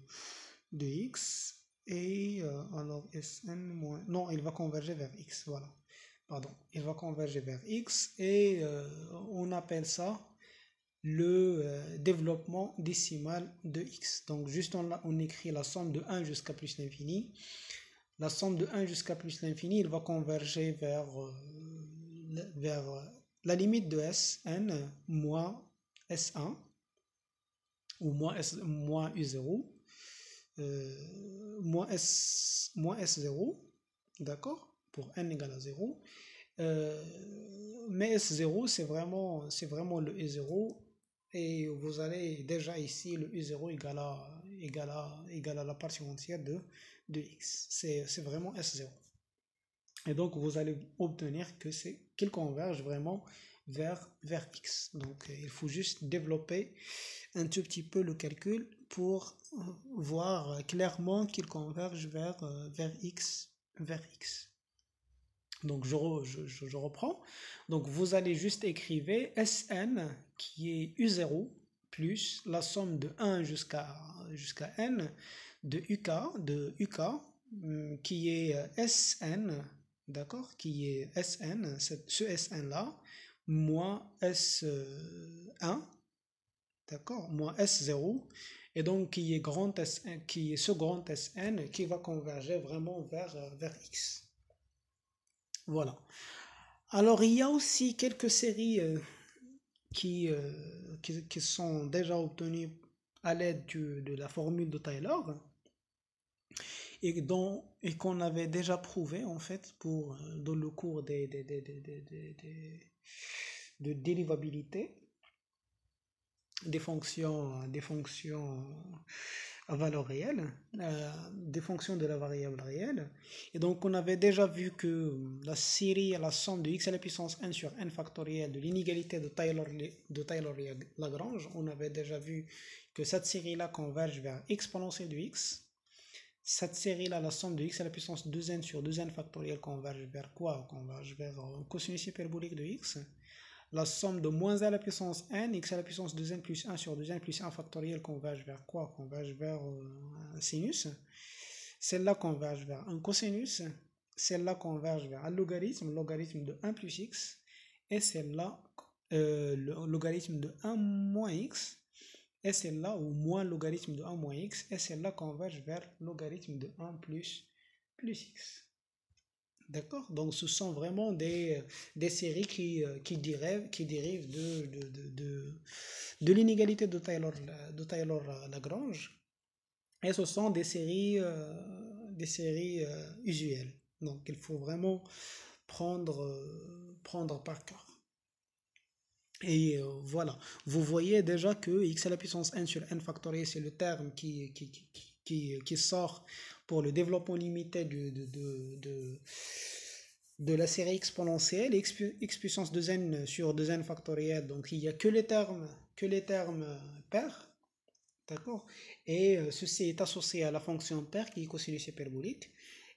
x. Et euh, alors, Sn moins... Non, il va converger vers x, voilà. Pardon, il va converger vers x. Et euh, on appelle ça le euh, développement décimal de x. Donc juste on, on écrit la somme de 1 jusqu'à plus l'infini. La somme de 1 jusqu'à plus l'infini, il va converger vers, euh, euh, la limite de s n moins S1 ou moins, S, moins U0 moins, S, moins S0 d'accord pour n égale à 0 mais S0 c'est vraiment c'est vraiment le E0 et vous allez déjà ici, le U0 égale à, à, à la partie entière de, de X. C'est vraiment S0. Et donc, vous allez obtenir que c'est qu'il converge vraiment vers, vers X. Donc, euh, il faut juste développer un tout petit peu le calcul pour euh, voir clairement qu'il converge vers, euh, vers X, vers X. Donc, je, je, je, reprends. Donc, vous allez juste écrire Sn qui est U0 plus la somme de 1 jusqu'à jusqu'à n de UK, de UK hum, qui est euh, SN, d'accord Qui est SN, ce SN-là, moins S1, d'accord Moins S0, et donc qui est, grand SN, qui est ce grand Sn qui va converger vraiment euh, vers, X. Voilà. Alors, il y a aussi quelques séries... Euh, euh, qui, qui, sont déjà obtenus à l'aide de la formule de Taylor et, dont et qu'on avait déjà prouvé en fait pour, euh, dans le cours des, des, des, des de dérivabilité des fonctions, des fonctions valeur réelle, euh, des fonctions de la variable réelle. Et donc on avait déjà vu que la série la somme de x à la puissance n sur n factoriel de l'inégalité de taylor De Taylor -Lagrange. on avait déjà vu que cette série-là converge vers exponentielle de x. Cette série-là, la somme de x à la puissance 2n sur 2n factoriel converge vers quoi Converge vers un cosinus hyperbolique de x la somme de moins 1 à la puissance n, x à la puissance 2n plus 1 sur 2n plus 1 factoriel converge vers quoi Converge euh, vers un sinus. Celle-là converge vers un cosinus. Celle-là converge vers un logarithme, logarithme de 1 plus x. Et celle-là, euh, le logarithme de 1 moins x. Et celle-là, ou moins logarithme de 1 moins x. Et celle-là converge vers logarithme de 1 plus, plus x. D'accord Donc ce sont vraiment des, euh, des séries qui, euh, qui, dérivent, qui dérivent de, de, de, de, de l'inégalité de Taylor, euh, de Taylor Lagrange. Et ce sont des séries, des séries usuelles. Donc il faut vraiment prendre, prendre par cœur. Et voilà, vous voyez déjà que x à la puissance n sur n factoriel, c'est le terme qui, qui, qui, qui, qui sort pour le développement limité de, de, de, de, la série exponentielle, x, x puissance 2n sur 2n factoriel, donc il n'y a que les termes, que les termes pairs, d'accord Et euh, ceci est associé à la fonction paire qui est cosinus hyperbolique.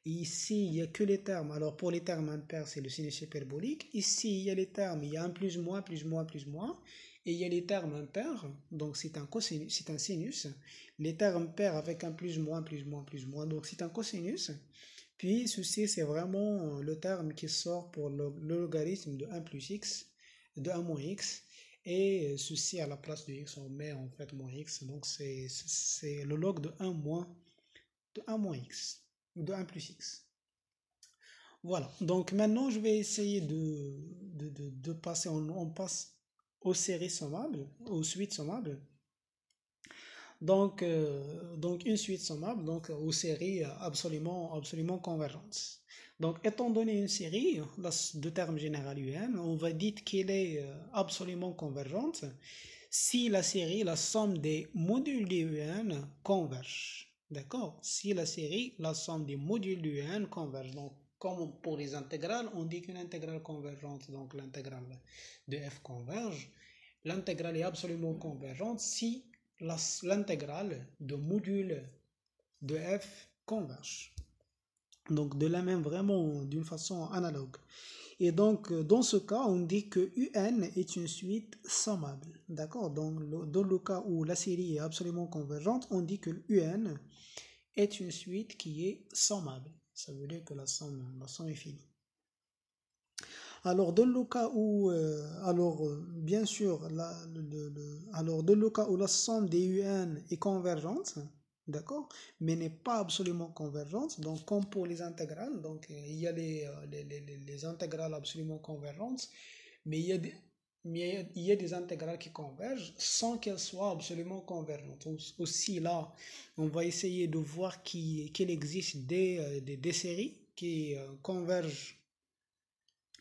Ici, il n'y a que les termes. Alors, pour les termes impairs, c'est le sinus hyperbolique. Ici, il y a les termes, il y a un plus, moins, plus, moins, plus, moins. Et il y a les termes impairs, donc c'est un, c'est un sinus. Les termes pairs avec un plus, moins, plus, moins, plus, moins, donc c'est un cosinus. Puis ceci, c'est vraiment euh, le terme qui sort pour le, logarithme de 1 plus x, de 1 moins x. Et euh, ceci, à la place de x, on met en fait moins x. Donc c'est le log de 1 moins, de 1 moins x, de 1 plus x. Voilà, donc maintenant je vais essayer de, de, passer, on, passe aux séries sommables, aux suites sommables. Donc, euh, donc une suite sommable donc aux séries euh, absolument, absolument convergentes. Donc, étant donné une série, de terme général UN, on va dire qu'elle est euh, absolument convergente si la série, la somme des modules d'UN UN converge. D'accord Si la série, la somme des modules d'UN UN converge. Comme pour les intégrales, on dit qu'une intégrale convergente, donc l'intégrale de f converge, l'intégrale est absolument convergente si l'intégrale de module de f converge. Donc de la même vraiment d'une façon analogue. Et donc dans ce cas, on dit que un est une suite sommable. D'accord Donc dans le cas où la série est absolument convergente, on dit que un est une suite qui est sommable. Ça veut dire que la somme, est finie. Alors, dans le cas où, euh, alors, euh, bien sûr, la, alors, dans le cas où la somme des UN est convergente, d'accord, mais n'est pas absolument convergente, donc comme pour les intégrales, donc il y a les, euh, les, les, les intégrales absolument convergentes, mais il y a des, il y a des intégrales qui convergent sans qu'elles soient absolument convergentes. Aussi, là, on va essayer de voir qu'il existe des, euh, séries qui euh, convergent,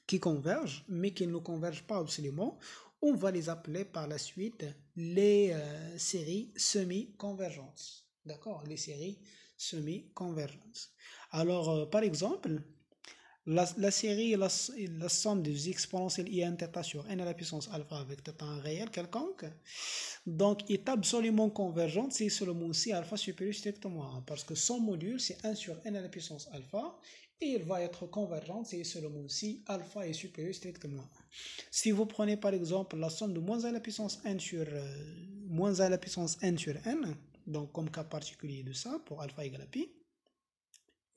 qui convergent, mais qui ne convergent pas absolument. On va les appeler par la suite les euh, séries semi-convergentes. D'accord Les séries semi-convergentes. Alors, par exemple, la, la série la, somme des exponentielles IN θ sur n à la puissance alpha avec θ réel quelconque. Donc, est absolument convergente si seulement si alpha supérieur strictement hein, parce que son module, c'est 1 sur n à la puissance alpha, et il va être convergente si seulement si alpha est supérieur strictement 1. Si vous prenez par exemple la somme de moins à la puissance n sur euh, moins à la puissance n sur n, donc comme cas particulier de ça, pour alpha égale à pi,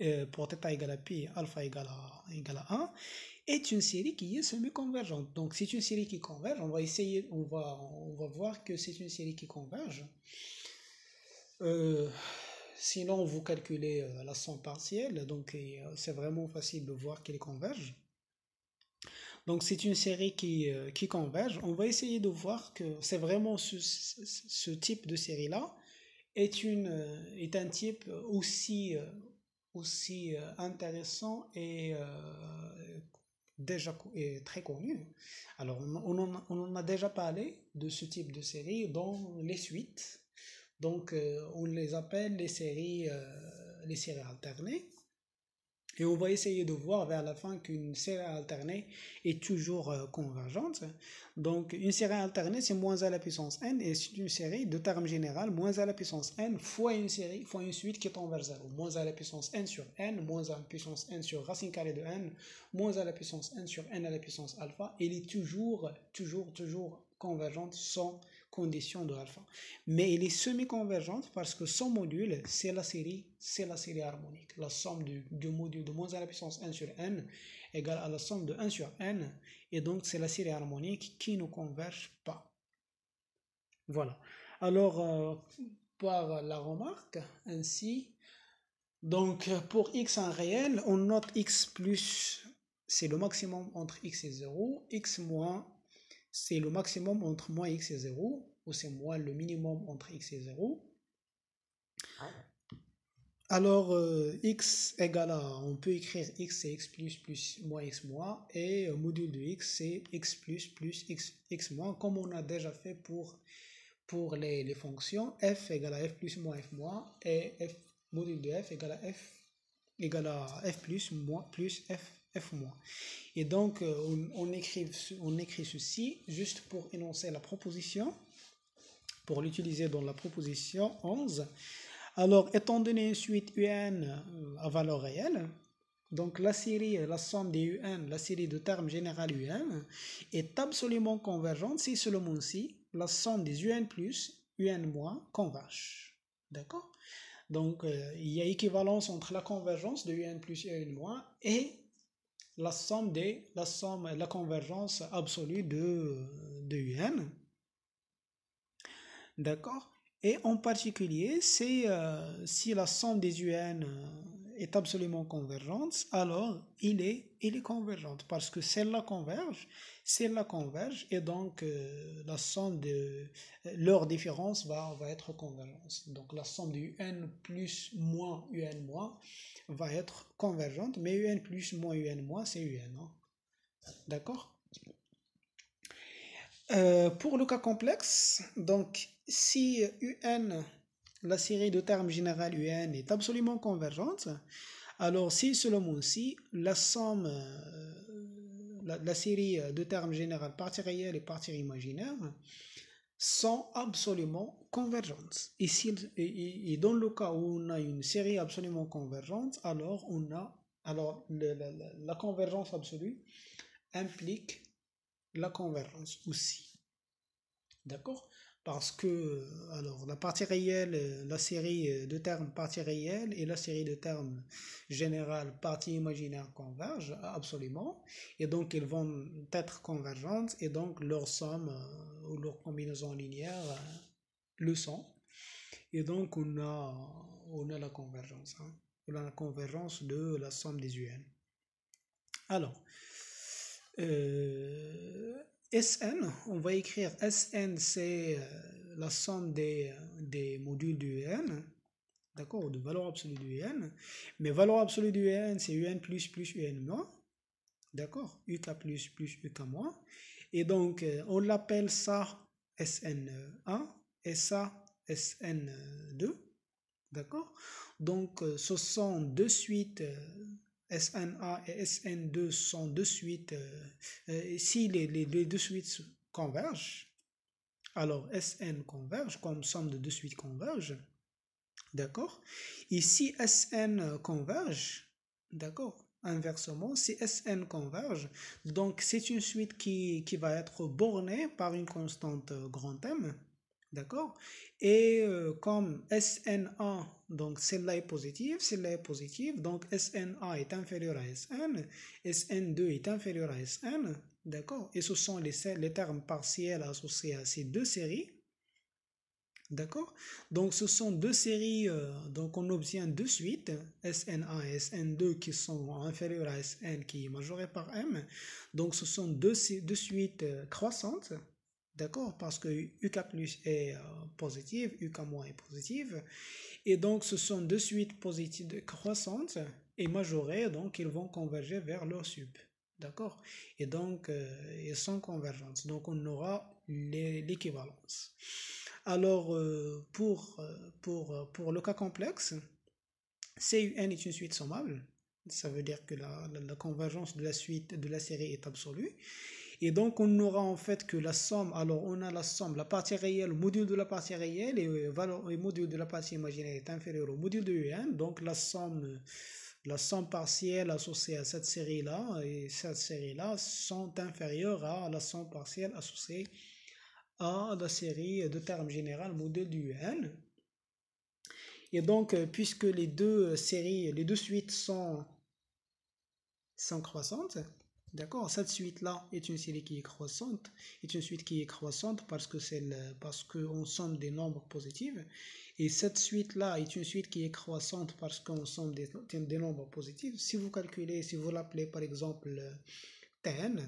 euh, pour θ égale à π, alpha égale à, 1, est une série qui est semi-convergente. Donc c'est une série qui converge, on va essayer, on va, on va voir que c'est une série qui converge. Euh, sinon, vous calculez euh, la somme partielle, donc c'est vraiment facile de voir qu'elle converge. Donc c'est une série qui, converge. On va essayer de voir que c'est vraiment ce, type de série-là est, une, est un type aussi aussi euh, intéressant et euh, déjà très connu. Alors, on en, a déjà parlé de ce type de série dans les suites. Donc, euh, on les appelle les séries, les séries alternées. Et on va essayer de voir vers la fin qu'une série alternée est toujours euh, convergente. Donc une série alternée, c'est moins à la puissance n, et c'est une série de termes général, moins à la puissance n fois une série, fois une suite qui est vers 0. Moins à la puissance n sur n, moins à la puissance n sur racine carrée de n, moins à la puissance n sur n à la puissance alpha. Elle est toujours, toujours, toujours convergente sans condition de alpha. Mais il est semi-convergente parce que son module, c'est la série, c'est la série harmonique. La somme du, module de moins à la puissance 1 sur n égale à la somme de 1 sur n. Et donc, c'est la série harmonique qui ne converge pas. Voilà. Alors, euh, par la remarque, ainsi, donc pour x en réel, on note x plus, c'est le maximum entre x et 0, x moins c'est le maximum entre moins x et 0, ou c'est moins le minimum entre x et 0. Alors, euh, x égale à, on peut écrire x c'est x plus plus moins x moins, et euh, module de x c'est x plus plus x, x moins, comme on a déjà fait pour, pour les, fonctions, f égale à f plus moins f moins, et f, module de f égale à f à f plus moins plus f F-. Et donc, euh, on, écrit, on écrit ceci juste pour énoncer la proposition, pour l'utiliser dans la proposition 11. Alors, étant donné une suite UN euh, à valeur réelle, donc la série, euh, la somme des UN, la série de termes général UN, est absolument convergente si seulement si la somme des UN plus UN moins converge. D'accord Donc, il y a équivalence entre la convergence de UN plus et UN moins et la somme des, la somme, la convergence absolue de, de UN. D'accord et en particulier, c'est euh, si la somme des UN euh, est absolument convergente, alors il est, il est convergente parce que celle-là converge, celle-là converge et donc euh, la somme de leur différence va, être convergente. Donc la somme du UN plus moins UN moins va être convergente, mais UN plus moins UN moins c'est UN. Hein. D'accord euh, pour le cas complexe, donc si UN, la série de termes général UN est absolument convergente, alors si seulement si la somme, euh, la, série de termes général partie réelle et partie imaginaire sont absolument convergentes. Et, et, dans le cas où on a une série absolument convergente, alors on a alors la convergence absolue implique la convergence aussi. D'accord Parce que alors, la partie réelle, la série de termes partie réelle et la série de termes générale partie imaginaire convergent absolument. Et donc, ils vont être convergentes et donc leur somme euh, ou leur combinaison linéaire euh, le sont. Et donc, on a, on a la convergence. Hein. On a la convergence de la somme des UN. Alors, euh, SN, on va écrire SN, c'est euh, la somme des, des, modules du n, d'accord, de valeur absolue du n. Mais valeur absolue du n, c'est un plus plus un moins, d'accord, uk plus plus uk moins. Et donc, euh, on l'appelle ça SN1 et ça SN2, d'accord. Donc, ce sont deux suites sn et SN2 sont de suite, euh, euh, si les, deux suites convergent, alors SN converge comme somme de deux suites converge, d'accord Et si SN converge, d'accord Inversement, si Sn converge, donc c'est une suite qui, qui va être bornée par une constante grand M, D'accord Et euh, comme SNA, donc celle-là est positive, celle-là est positive, donc SNA est inférieur à SN, SN2 est inférieur à SN, d'accord Et ce sont les, les termes partiels associés à ces deux séries, D'accord Donc, ce sont deux séries, euh, donc on obtient deux suites, SNA et SN2 qui sont inférieures à SN qui est majoré par M. Donc, ce sont deux, suites euh, croissantes, D'accord Parce que UK plus est euh, positive, UK moins est positive. Et donc, ce sont deux suites positives croissantes et majorées, donc ils vont converger vers leur sub. D'accord Et donc, ils euh, sont convergents. Donc, on aura l'équivalence. Alors, euh, pour, pour, le cas complexe, CUN est une suite sommable. Ça veut dire que la, la convergence de la suite de la série est absolue. Et donc, on aura en fait que la somme, alors on a la somme, la partie réelle, le module de la partie réelle et euh, le module de la partie imaginaire est inférieur au module de UN. E donc, la somme, euh, la somme partielle associée à cette série-là et cette série-là sont inférieures à la somme partielle associée à la série de termes général module de UN. Et donc, euh, puisque les deux séries, les deux suites sont, sont croissantes, D'accord Cette suite-là est une série qui est croissante, est une suite qui est croissante parce que c'est parce qu'on somme des nombres positifs. Et cette suite-là est une suite qui est croissante parce qu'on somme des, des, nombres positifs. Si vous calculez, si vous l'appelez par exemple euh, tn,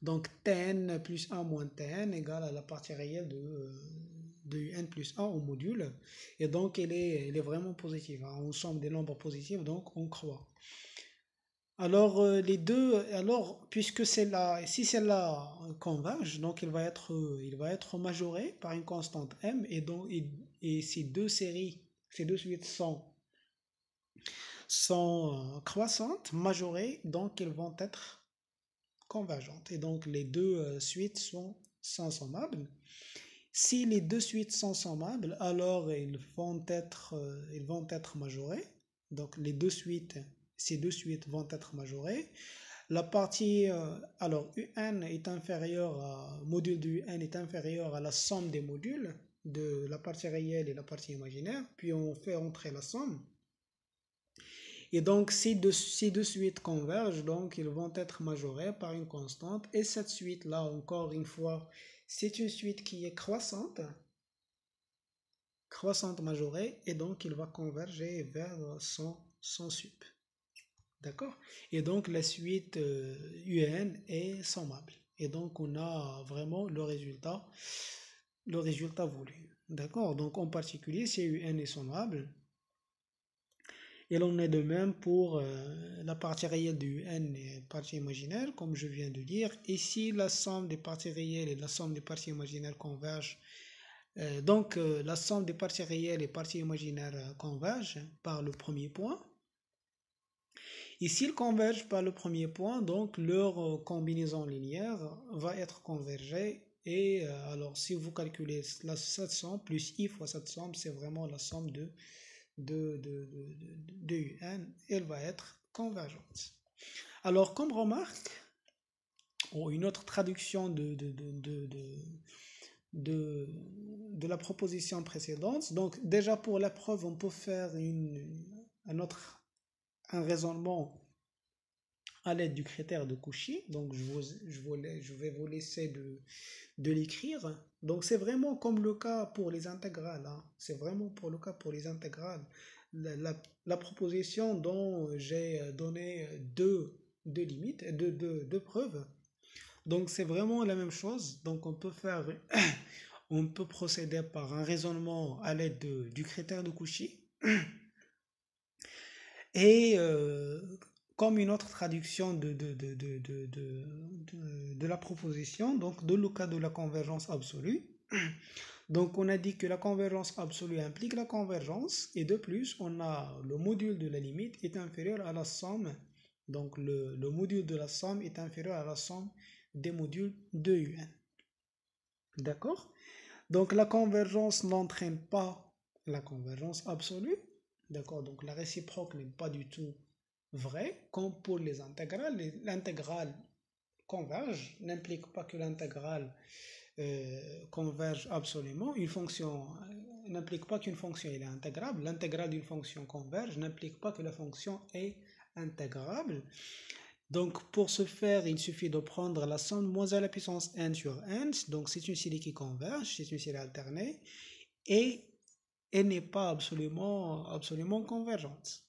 donc tn plus 1 moins tn égale à la partie réelle de, euh, de n plus 1 au module. Et donc elle est, vraiment positive. Hein. On somme des nombres positifs, donc on croit. Alors, euh, les deux, alors, puisque c'est là si c'est là euh, converge, donc il va, être, euh, il va être majoré par une constante m, et, donc, et, ces deux séries, ces deux suites sont, sont croissantes, majorées, donc elles vont être convergentes. Et donc, les deux suites sont, sont Si les deux suites sont sommables, alors elles vont être, majorées. vont être Donc, les deux suites ces deux suites vont être majorées. La partie, euh, alors UN est inférieur, à, module de UN est inférieur à la somme des modules de la partie réelle et la partie imaginaire, puis on fait entrer la somme. Et donc, si deux, suites convergent, donc ils vont être majorés par une constante. Et cette suite-là, encore une fois, c'est une suite qui est croissante, croissante majorée, et donc il va converger vers son, son sup. D'accord Et donc la suite UN euh, est sommable. Et donc on a vraiment le résultat, le résultat voulu. D'accord Donc en particulier, si UN est sommable, et l'on est de même pour euh, la partie réelle de UN et partie imaginaire, comme je viens de dire. Et si la somme des parties réelles et la somme des parties imaginaires convergent, euh, donc la somme des parties réelles et parties imaginaires convergent par le premier point, et ils convergent par le premier point, donc leur euh, combinaison linéaire va être convergée. Et euh, alors, si vous calculez la somme plus i fois cette somme, c'est vraiment la somme de, de, de, un, elle va être convergente. Alors, comme remarque, ou oh, une autre traduction de, de, de, la proposition précédente. Donc déjà pour la preuve, on peut faire une, un autre raisonnement à l'aide du critère de Cauchy. Donc, je, vous, je, je vais vous laisser de, de l'écrire. Donc, c'est vraiment comme le cas pour les intégrales. Hein. C'est vraiment pour le cas pour les intégrales. La, proposition dont j'ai donné deux, deux limites, deux, deux, deux preuves. Donc, c'est vraiment la même chose. Donc, on peut faire, on peut procéder par un raisonnement à l'aide du critère de Cauchy. Et comme une autre traduction de, de, la proposition, donc de le cas de la convergence absolue, donc on a dit que la convergence absolue implique la convergence, et de plus, on a le module de la limite est inférieur à la somme, donc le, le module de la somme est inférieur à la somme des modules de UN. D'accord Donc la convergence n'entraîne pas la convergence absolue, D'accord Donc la réciproque n'est pas du tout vraie. Comme pour les intégrales, l'intégrale converge n'implique pas que l'intégrale euh, converge absolument. Une fonction euh, n'implique pas qu'une fonction est intégrable. L'intégrale d'une fonction converge n'implique pas que la fonction est intégrable. Donc pour ce faire, il suffit de prendre la somme moins à la puissance n sur n. Donc c'est une série qui converge, c'est une série alternée. Et elle n'est pas absolument, absolument convergente.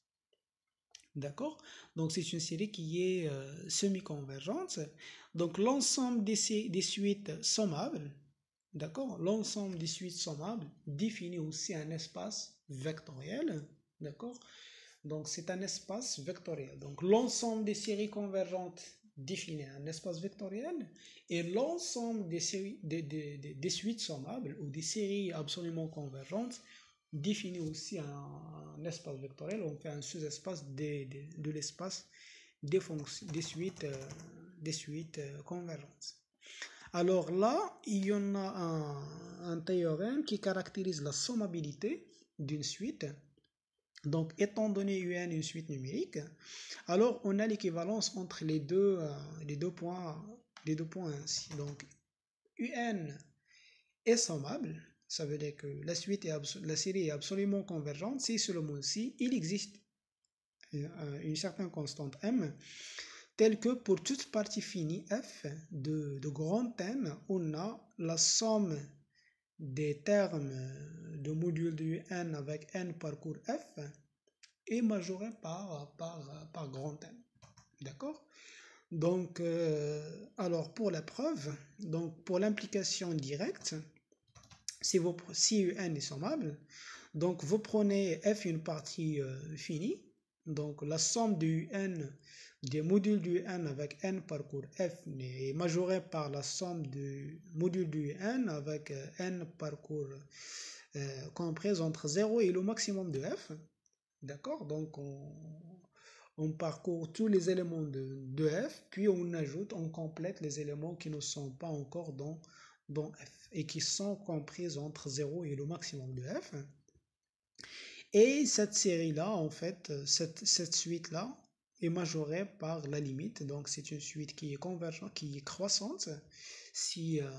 D'accord Donc c'est une série qui est euh, semi-convergente. Donc l'ensemble des, suites sommables, d'accord L'ensemble des suites sommables définit aussi un espace vectoriel, d'accord Donc c'est un espace vectoriel. Donc l'ensemble des séries convergentes définit un espace vectoriel et l'ensemble des, des, des, des, suites sommables ou des séries absolument convergentes définit aussi un, espace vectoriel, on fait un sous-espace de, l'espace des, des suites, euh, des suites euh, convergentes. Alors là, il y en a un, théorème qui caractérise la sommabilité d'une suite. Donc, étant donné UN une suite numérique, alors on a l'équivalence entre les deux, euh, les deux points les deux points ainsi. Donc, UN est sommable ça veut dire que la, suite est la série est absolument convergente si seulement si il existe euh, une certaine constante m, telle que pour toute partie finie f de, de grand N, on a la somme des termes de module de n avec n parcours f est majorée par, par, grand n. D'accord Donc, euh, alors pour la preuve, donc pour l'implication directe, si, vous, si un est sommable, donc vous prenez f une partie euh, finie, donc la somme du n, des modules du n avec n parcours f est majorée par la somme du module du n avec euh, n parcours euh, entre 0 et le maximum de f. D'accord Donc on, parcourt tous les éléments de, de, f, puis on ajoute, on complète les éléments qui ne sont pas encore dans dans f et qui sont comprises entre 0 et le maximum de f. Et cette série-là, en fait, euh, cette, cette suite-là est majorée par la limite. Donc, c'est une suite qui est convergente, qui est croissante. Si, euh,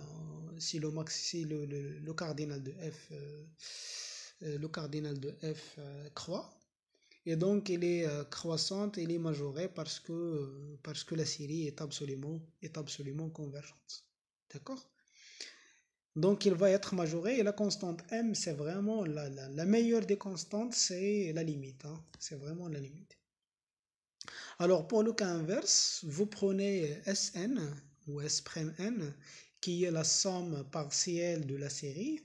si, le, max, si le, le, cardinal de f, le cardinal de f euh, croît, et donc, elle est croissante, elle est majorée parce que, parce que la série est absolument, est absolument convergente. D'accord donc il va être majoré et la constante m, c'est vraiment la, meilleure des constantes, c'est la limite. Hein. C'est vraiment la limite. Alors pour le cas inverse, vous prenez Sn ou S'N qui est la somme partielle de la série.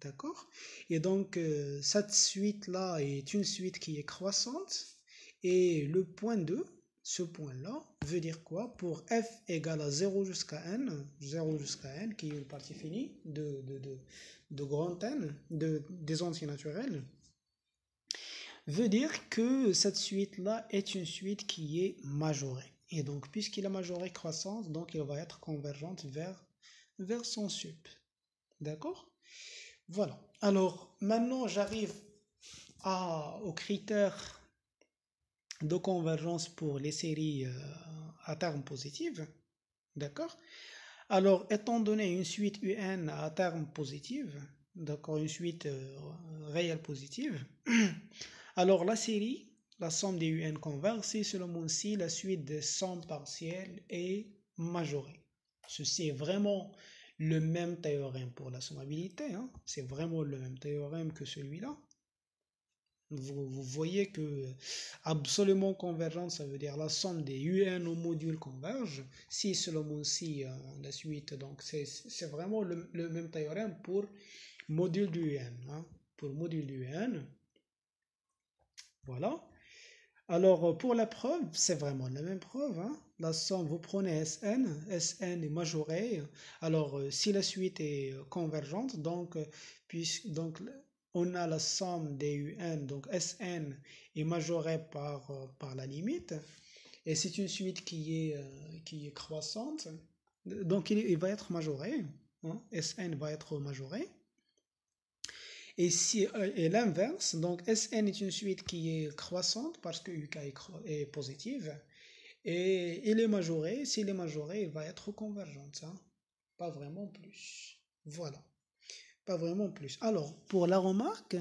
D'accord Et donc euh, cette suite-là est une suite qui est croissante et le point 2 ce point-là veut dire quoi Pour f égale à 0 jusqu'à n, 0 jusqu'à n qui est une partie finie de, de, de, de grand n, de, des entiers naturels, veut dire que cette suite-là est une suite qui est majorée. Et donc, puisqu'il a majoré croissance, donc il va être convergente vers, vers son sup. D'accord Voilà. Alors, maintenant, j'arrive à, au critère de convergence pour les séries euh, à termes positifs, D'accord Alors, étant donné une suite UN à termes positifs, d'accord, une suite euh, réelle positive, alors la série, la somme des UN converge, c'est moi, si la suite des sommes partielles est majorée. Ceci est vraiment le même théorème pour la sommabilité, hein. c'est vraiment le même théorème que celui-là. Vous, voyez que euh, absolument convergente, ça veut dire la somme des UN au module converge, si seulement si la euh, suite. Donc c'est vraiment le, même théorème pour module du UN. Hein. pour module du UN. Voilà. Alors euh, pour la preuve, c'est vraiment la même preuve. Hein. La somme, vous prenez Sn, Sn est majorée. Alors si la suite est convergente, donc, puis, donc on a la somme des UN, donc Sn est majoré par, euh, par la limite, et c'est une suite qui est, euh, qui est croissante, donc il, va être majoré, Sn hein. va être majoré. Et, si, euh, et l'inverse, donc Sn est une suite qui est croissante parce que UK est, positive, et il est majoré, s'il est majoré, il va être convergente, hein. pas vraiment plus. Voilà. Pas vraiment plus. Alors, pour la remarque,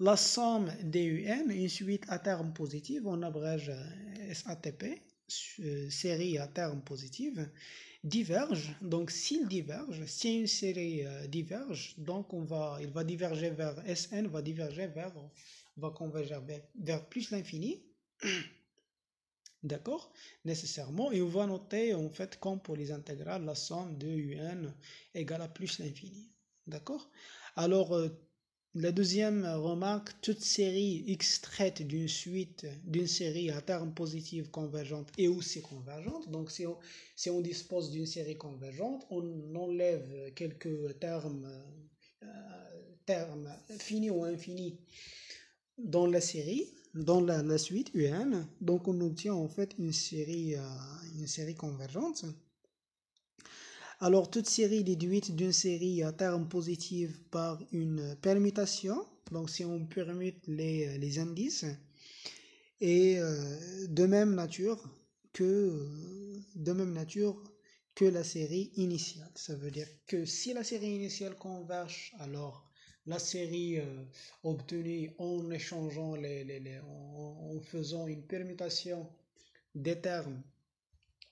la somme DUN, une suite à terme positifs, on abrège SATP, euh, série à terme positive, diverge. Donc, s'il diverge, si une série euh, diverge, donc on va, il va diverger vers SN, va diverger vers, va converger vers plus l'infini. D'accord Nécessairement, et on va noter, en fait, comme pour les intégrales, la somme de un égale à plus l'infini. D'accord Alors, euh, la deuxième remarque, toute série extraite d'une suite, d'une série à termes positifs convergente et aussi convergente. Donc, si on, dispose d'une série convergente, on enlève quelques termes, euh, termes finis ou infinis dans la série dans la, suite UN, donc on obtient en fait une série, euh, une série convergente. Alors toute série déduite d'une série à terme positive par une permutation, donc si on permute les, euh, indices, est euh, de même nature que de même nature que la série initiale. Ça veut dire que si la série initiale converge, alors la série euh, obtenue en échangeant les, en, faisant une permutation des termes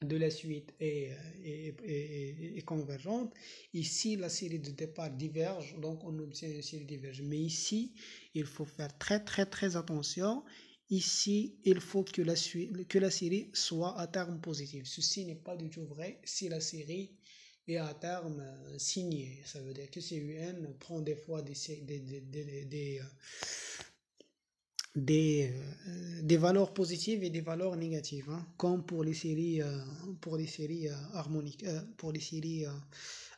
de la suite est, euh, convergente. Ici, la série de départ diverge, donc on obtient une série diverge. Mais ici, il faut faire très très très attention. Ici, il faut que la, que la série soit à terme positif. Ceci n'est pas du tout vrai si la série et à terme euh, signé. Ça veut dire que CUN prend des fois des, des, euh, euh, des, valeurs positives et des valeurs négatives, hein. comme pour les séries, pour les séries harmoniques, pour les séries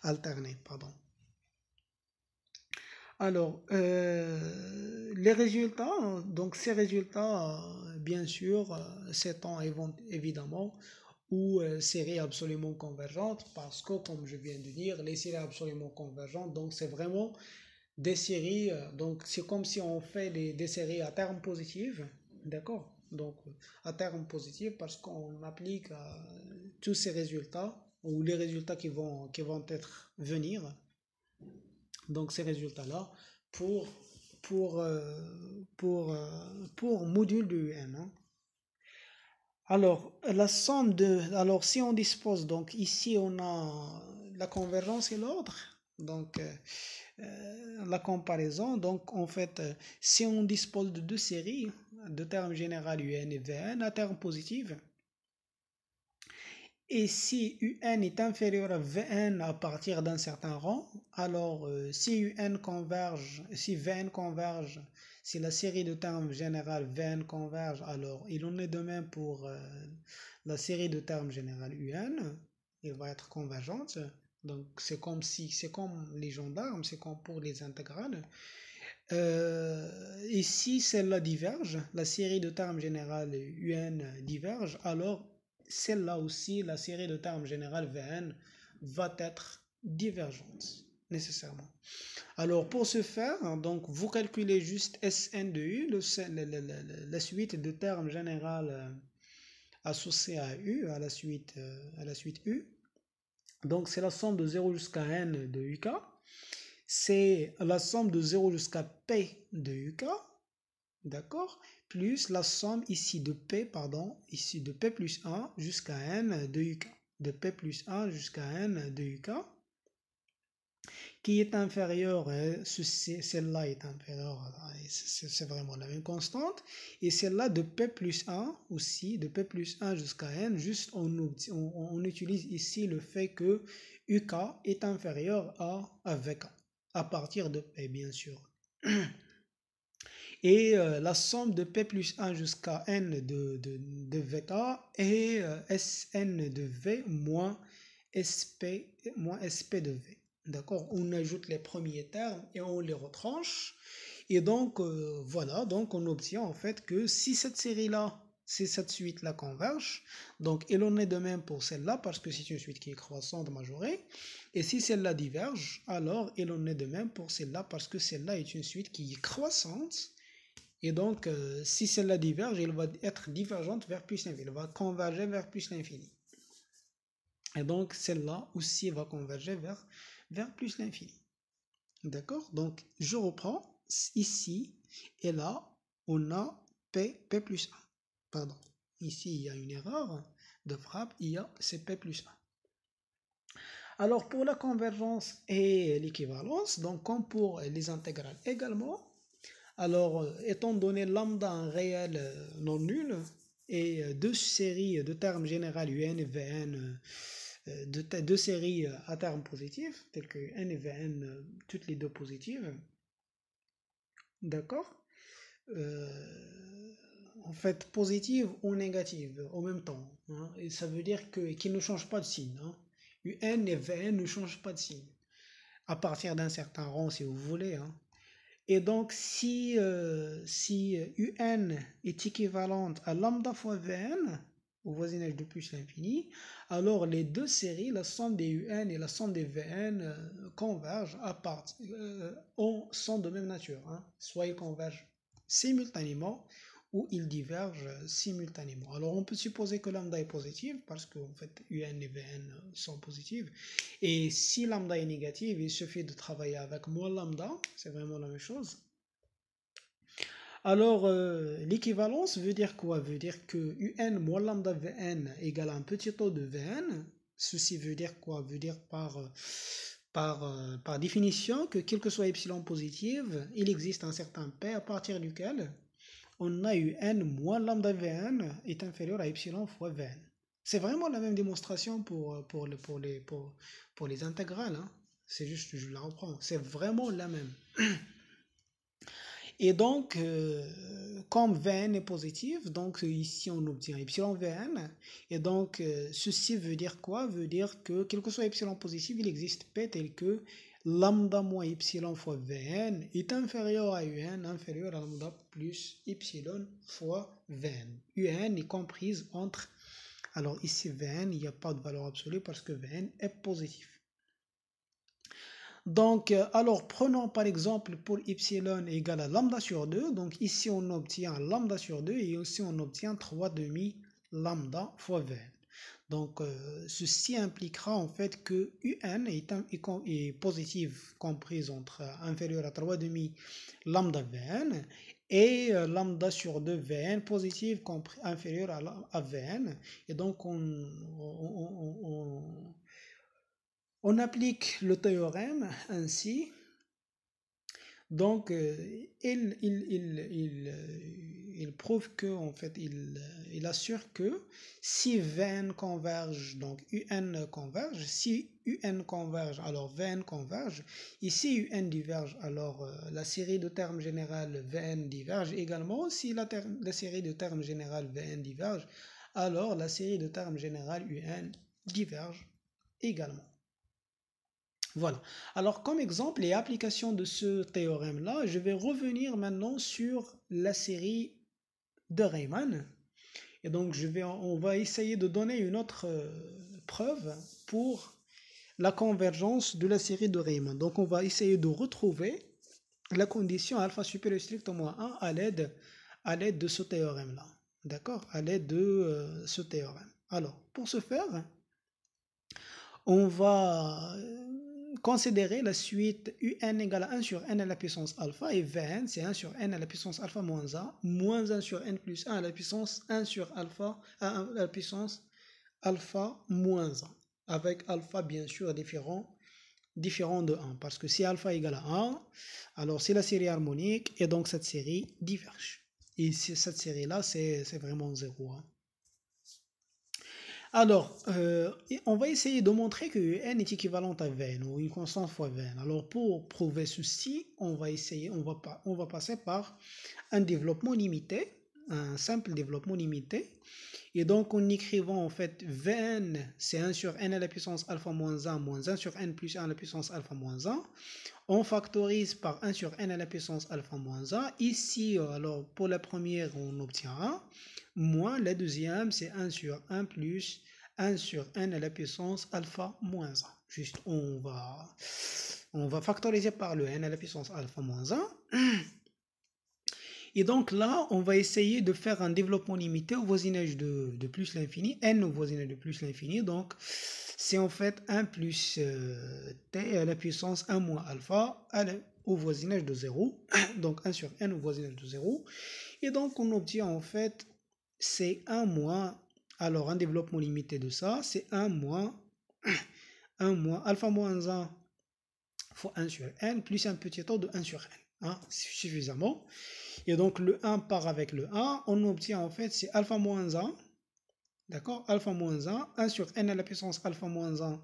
alternées, pardon. Alors, les résultats, donc ces résultats, bien sûr, s'étendent évidemment ou série euh, séries absolument convergente parce que, comme je viens de dire, les séries absolument convergentes, donc c'est vraiment des séries, euh, donc c'est comme si on fait des, séries à terme positif, d'accord Donc à terme positif parce qu'on applique euh, tous ces résultats ou les résultats qui vont, qui vont être venir, donc ces résultats-là, pour, pour, pour, pour module du N. Hein alors, la somme de. Alors, si on dispose, donc ici, on a la convergence et l'ordre. Donc, euh, euh, la comparaison. Donc, en fait, euh, si on dispose de deux séries, de termes général UN et VN, à termes positifs, et si UN est inférieur à VN à partir d'un certain rang, alors si UN converge, si VN converge, si la série de termes général VN converge, alors il en est de même pour euh, la série de termes général UN. Elle va être convergente. Donc c'est comme si, c'est comme les gendarmes, c'est comme pour les intégrales. Euh, et si celle-là diverge, la série de termes général UN diverge, alors celle-là aussi, la série de termes général VN va être divergente nécessairement. Alors pour ce faire, donc vous calculez juste Sn de U, le, la suite de termes général euh, associés à U, à la suite, euh, à la suite U. Donc c'est la somme de 0 jusqu'à N de UK. C'est la somme de 0 jusqu'à P de UK. D'accord Plus la somme ici de P, pardon, ici de P plus 1 jusqu'à N de UK. De P plus 1 jusqu'à N de UK qui est inférieure, celle-là est inférieure, c'est vraiment la même constante, et celle-là de P plus 1 aussi, de P plus 1 jusqu'à N, juste on, utilise ici le fait que UK est inférieur à, VK, à partir de P bien sûr. Et euh, la somme de P plus 1 jusqu'à N de, de, de, VK est euh, SN de V SP, moins SP de V. D'accord On ajoute les premiers termes et on les retranche. Et donc, euh, voilà, donc on obtient en fait que si cette série-là, c'est cette suite-là converge, donc il en est de même pour celle-là, parce que c'est une suite qui est croissante majorée, et si celle-là diverge, alors il en est de même pour celle-là, parce que celle-là est une suite qui est croissante, et donc euh, si celle-là diverge, elle va être divergente vers plus l'infini, elle va converger vers plus l'infini. Et donc celle-là aussi va converger vers vers plus l'infini. D'accord Donc, je reprends ici et là, on a P, P plus 1. Pardon. Ici, il y a une erreur de frappe, il y a c'est P plus 1. Alors, pour la convergence et l'équivalence, donc comme pour les intégrales également, alors, euh, étant donné lambda un réel euh, non nul et euh, deux séries de termes généraux UN et VN euh, de deux séries euh, à termes positifs telles que N et VN, euh, toutes les deux positives. D'accord En fait, positive ou négative au même temps. Hein. et ça veut dire qu'ils ne changent pas de signe. UN hein. et VN ne changent pas de signe. À partir d'un certain rang, si vous voulez. Hein. Et donc, si, si UN est équivalente à lambda fois VN, au voisinage de plus l'infini, alors les deux séries, la somme des UN et la somme des VN, euh, convergent à part, euh, ont, sont de même nature. Hein. Soit ils convergent simultanément ou ils divergent simultanément. Alors on peut supposer que lambda est positive parce que fait UN et VN sont positives. Et si lambda est négative, il suffit de travailler avec moins lambda, c'est vraiment la même chose. Alors, euh, l'équivalence veut dire quoi Veut dire que un moins lambda vn égale un petit taux de vn. Ceci veut dire quoi Veut dire par, euh, euh, par, définition que quel que soit epsilon positive, il existe un certain p à partir duquel on a Un n moins lambda vn est inférieur à epsilon fois vn. C'est vraiment la même démonstration pour, pour, les, pour, les intégrales. Hein. C'est juste, je la reprends. C'est vraiment la même. Et donc, euh, comme Vn est positif, donc euh, ici on obtient epsilon Et donc, euh, ceci veut dire quoi Veut dire que, quel que soit epsilon positif, il existe P tel que lambda moins epsilon fois Vn est inférieur à Un, inférieur à lambda plus epsilon fois Vn. Un est comprise entre, alors ici Vn, il n'y a pas de valeur absolue parce que Vn est positif. Donc, euh, alors prenons par exemple pour y égale à lambda sur 2. Donc ici on obtient lambda sur 2 et aussi on obtient 3 demi lambda fois v. Donc euh, ceci impliquera en fait que un est, un, positive comprise entre inférieur à 3 demi lambda vn et euh, lambda sur 2 vn positive inférieur à, à vn. Et donc on, on on applique le théorème ainsi. Donc, euh, il, euh, il, prouve que, en fait, il, euh, assure que si Vn converge, donc Un converge, si Un converge, alors Vn converge, et si Un diverge, alors la série de termes générales Vn diverge également, si la, la série de termes générales Vn diverge, alors la série de termes générales Un diverge également. Voilà. Alors comme exemple et application de ce théorème-là, je vais revenir maintenant sur la série de Riemann. Et donc je vais, on va essayer de donner une autre euh, preuve pour la convergence de la série de Riemann. Donc on va essayer de retrouver la condition alpha supérieur strict au moins 1 à l'aide à l'aide de ce théorème là. D'accord À l'aide de euh, ce théorème. Alors, pour ce faire, on va considérer la suite un égale à 1 sur n à la puissance alpha et vn c'est 1 sur n à la puissance alpha moins 1 moins 1 sur n plus 1 à la puissance 1 sur alpha à, la puissance alpha moins 1 avec alpha bien sûr différent de 1 parce que si alpha égale à 1 alors c'est la série harmonique et donc cette série diverge et cette série là c'est vraiment 0 alors, euh, on va essayer de montrer que n est équivalent à n ou une constante fois n. Alors, pour prouver ceci, on va essayer, on va, pas, on va passer par un développement limité un simple développement limité. Et donc, en écrivant en fait Vn, c'est 1 sur n à la puissance alpha moins 1, moins 1 sur n plus 1 à la puissance alpha moins 1. On factorise par 1 sur n à la puissance alpha moins 1. Ici, alors pour la première, on obtient 1, moins la deuxième, c'est 1 sur 1 plus 1 sur n à la puissance alpha moins 1. Juste, on va, on va factoriser par le n à la puissance alpha moins 1. Et donc là, on va essayer de faire un développement limité au voisinage de, plus l'infini, n au voisinage de plus l'infini. Donc, c'est en fait 1 plus euh, t à euh, la puissance 1 moins alpha au voisinage de 0. Donc, 1 sur n au voisinage de 0. Et donc, on obtient en fait, c'est 1 moins, alors un développement limité de ça, c'est 1 moins, 1 moins alpha moins 1 fois 1 sur n plus un petit taux de 1 sur n. C'est hein, suffisamment. Et donc le 1 part avec le 1. On obtient en fait c'est alpha moins 1. D'accord Alpha moins 1. 1 sur n à la puissance alpha moins 1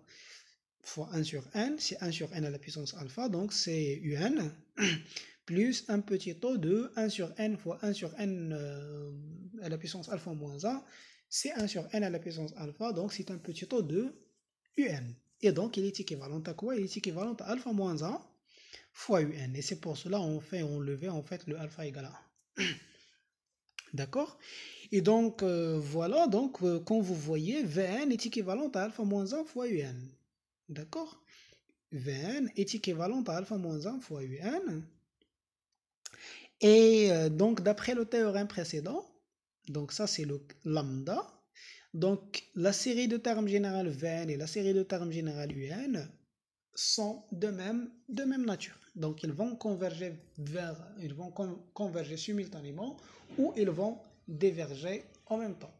fois 1 sur n. C'est 1 sur n à la puissance alpha. Donc c'est un plus un petit taux de 1 sur n fois 1 sur n euh, à la puissance alpha moins 1. C'est 1 sur n à la puissance alpha. Donc c'est un petit taux de un. Et donc il est équivalent à quoi Il est équivalent à alpha moins 1 fois UN. Et c'est pour cela on fait, on en fait le alpha égale à 1. D'accord Et donc, euh, voilà, donc, euh, quand vous voyez, Vn est équivalent à alpha moins 1 fois Un. D'accord Vn est équivalent à alpha moins 1 fois Un. Et euh, donc, d'après le théorème précédent, donc ça c'est le lambda, donc la série de termes générales Vn et la série de termes générales Un sont de même, de même nature. Donc ils vont converger vers, ils vont converger simultanément ou ils vont diverger en même temps.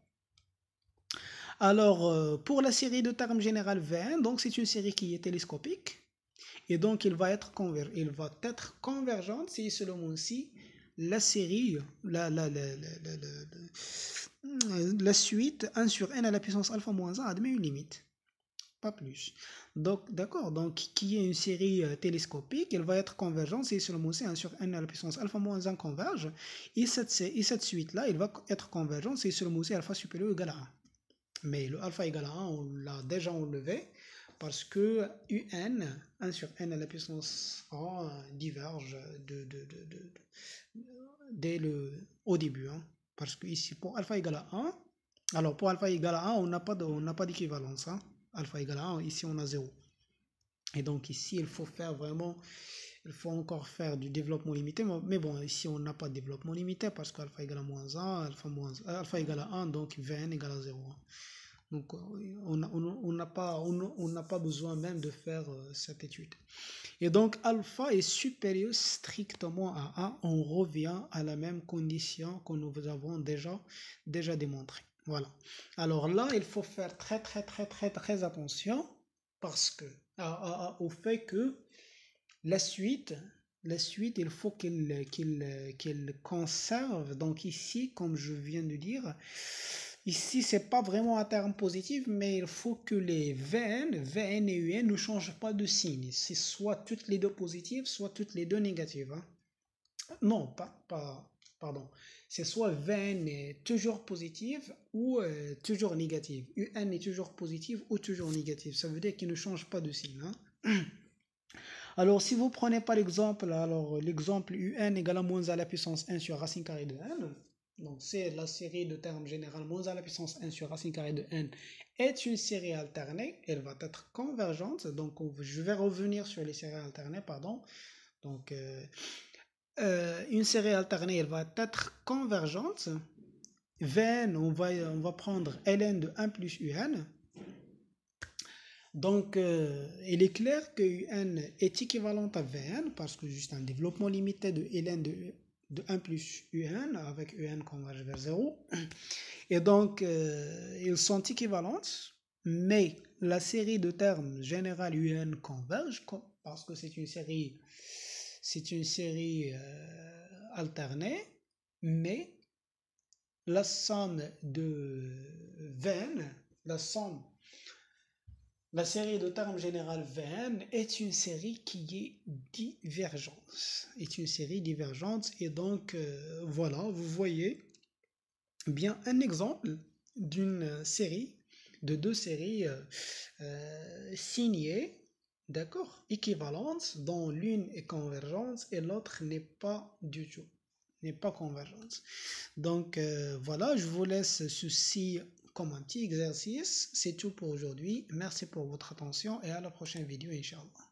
Alors euh, pour la série de termes général v donc c'est une série qui est télescopique et donc il va être conver il va être convergente si selon aussi la série, la, la, la, la, suite 1 sur n à la puissance alpha moins 1 admet une limite pas plus. Donc, d'accord, donc qui est une série euh, télescopique, elle va être convergente, c'est sur le mot 1 hein, sur n à la puissance alpha moins 1 converge, et cette, et cette suite-là, elle va être convergente, c'est sur le mot alpha supérieur égal à 1. Mais le alpha égal à 1, on l'a déjà enlevé, parce que UN, 1 sur n à la puissance 1, diverge de, dès le, au début. Hein. Parce que ici, pour alpha égal à 1, alors pour alpha égal à 1, on n'a pas d'équivalence. Hein alpha égale à 1, ici on a 0. Et donc ici, il faut faire vraiment, il faut encore faire du développement limité. Mais bon, ici, on n'a pas de développement limité parce qu'alpha égale à moins 1, alpha, moins, euh, alpha égale à 1, donc Vn égale à 0. Hein. Donc, euh, on n'a on, pas, on, n'a pas besoin même de faire euh, cette étude. Et donc, alpha est supérieur strictement à 1. On revient à la même condition que nous avons déjà, déjà démontrée. Voilà. Alors là, il faut faire très très très très très attention parce que au fait que la suite, la suite, il faut qu'il conserve. Donc ici, comme je viens de dire, ici c'est pas vraiment un terme positif, mais il faut que les VN, VN et UN ne changent pas de signe. C'est soit toutes les deux positives, soit toutes les deux négatives. Hein. Non, pas c'est soit Vn est toujours positive ou euh, toujours négative. UN est toujours positive ou toujours négative. Ça veut dire qu'il ne change pas de signe. Hein. Alors, si vous prenez par exemple, alors l'exemple UN égale à moins à la puissance 1 sur racine carrée de n, donc c'est la série de termes général moins à la puissance 1 sur racine carrée de n est une série alternée, elle va être convergente, donc je vais revenir sur les séries alternées, pardon. Donc, euh, euh, une série alternée, elle va être convergente. Vn on va, on va prendre ln de 1 plus un. Donc, euh, il est clair que un est équivalente à vn parce que juste un développement limité de ln de, de 1 plus un avec un converge vers 0. Et donc, euh, ils sont équivalents mais la série de termes général un converge parce que c'est une série c'est une série euh, alternée, mais la somme de Venn, la somme, la série de termes général Venn est une série qui est divergence, est une série divergente et donc euh, voilà, vous voyez bien un exemple d'une série, de deux séries euh, signées D'accord Équivalence dont l'une est convergence et l'autre n'est pas du tout. N'est pas convergence. Donc euh, voilà, je vous laisse ceci comme un petit exercice. C'est tout pour aujourd'hui. Merci pour votre attention et à la prochaine vidéo, Inch'Allah.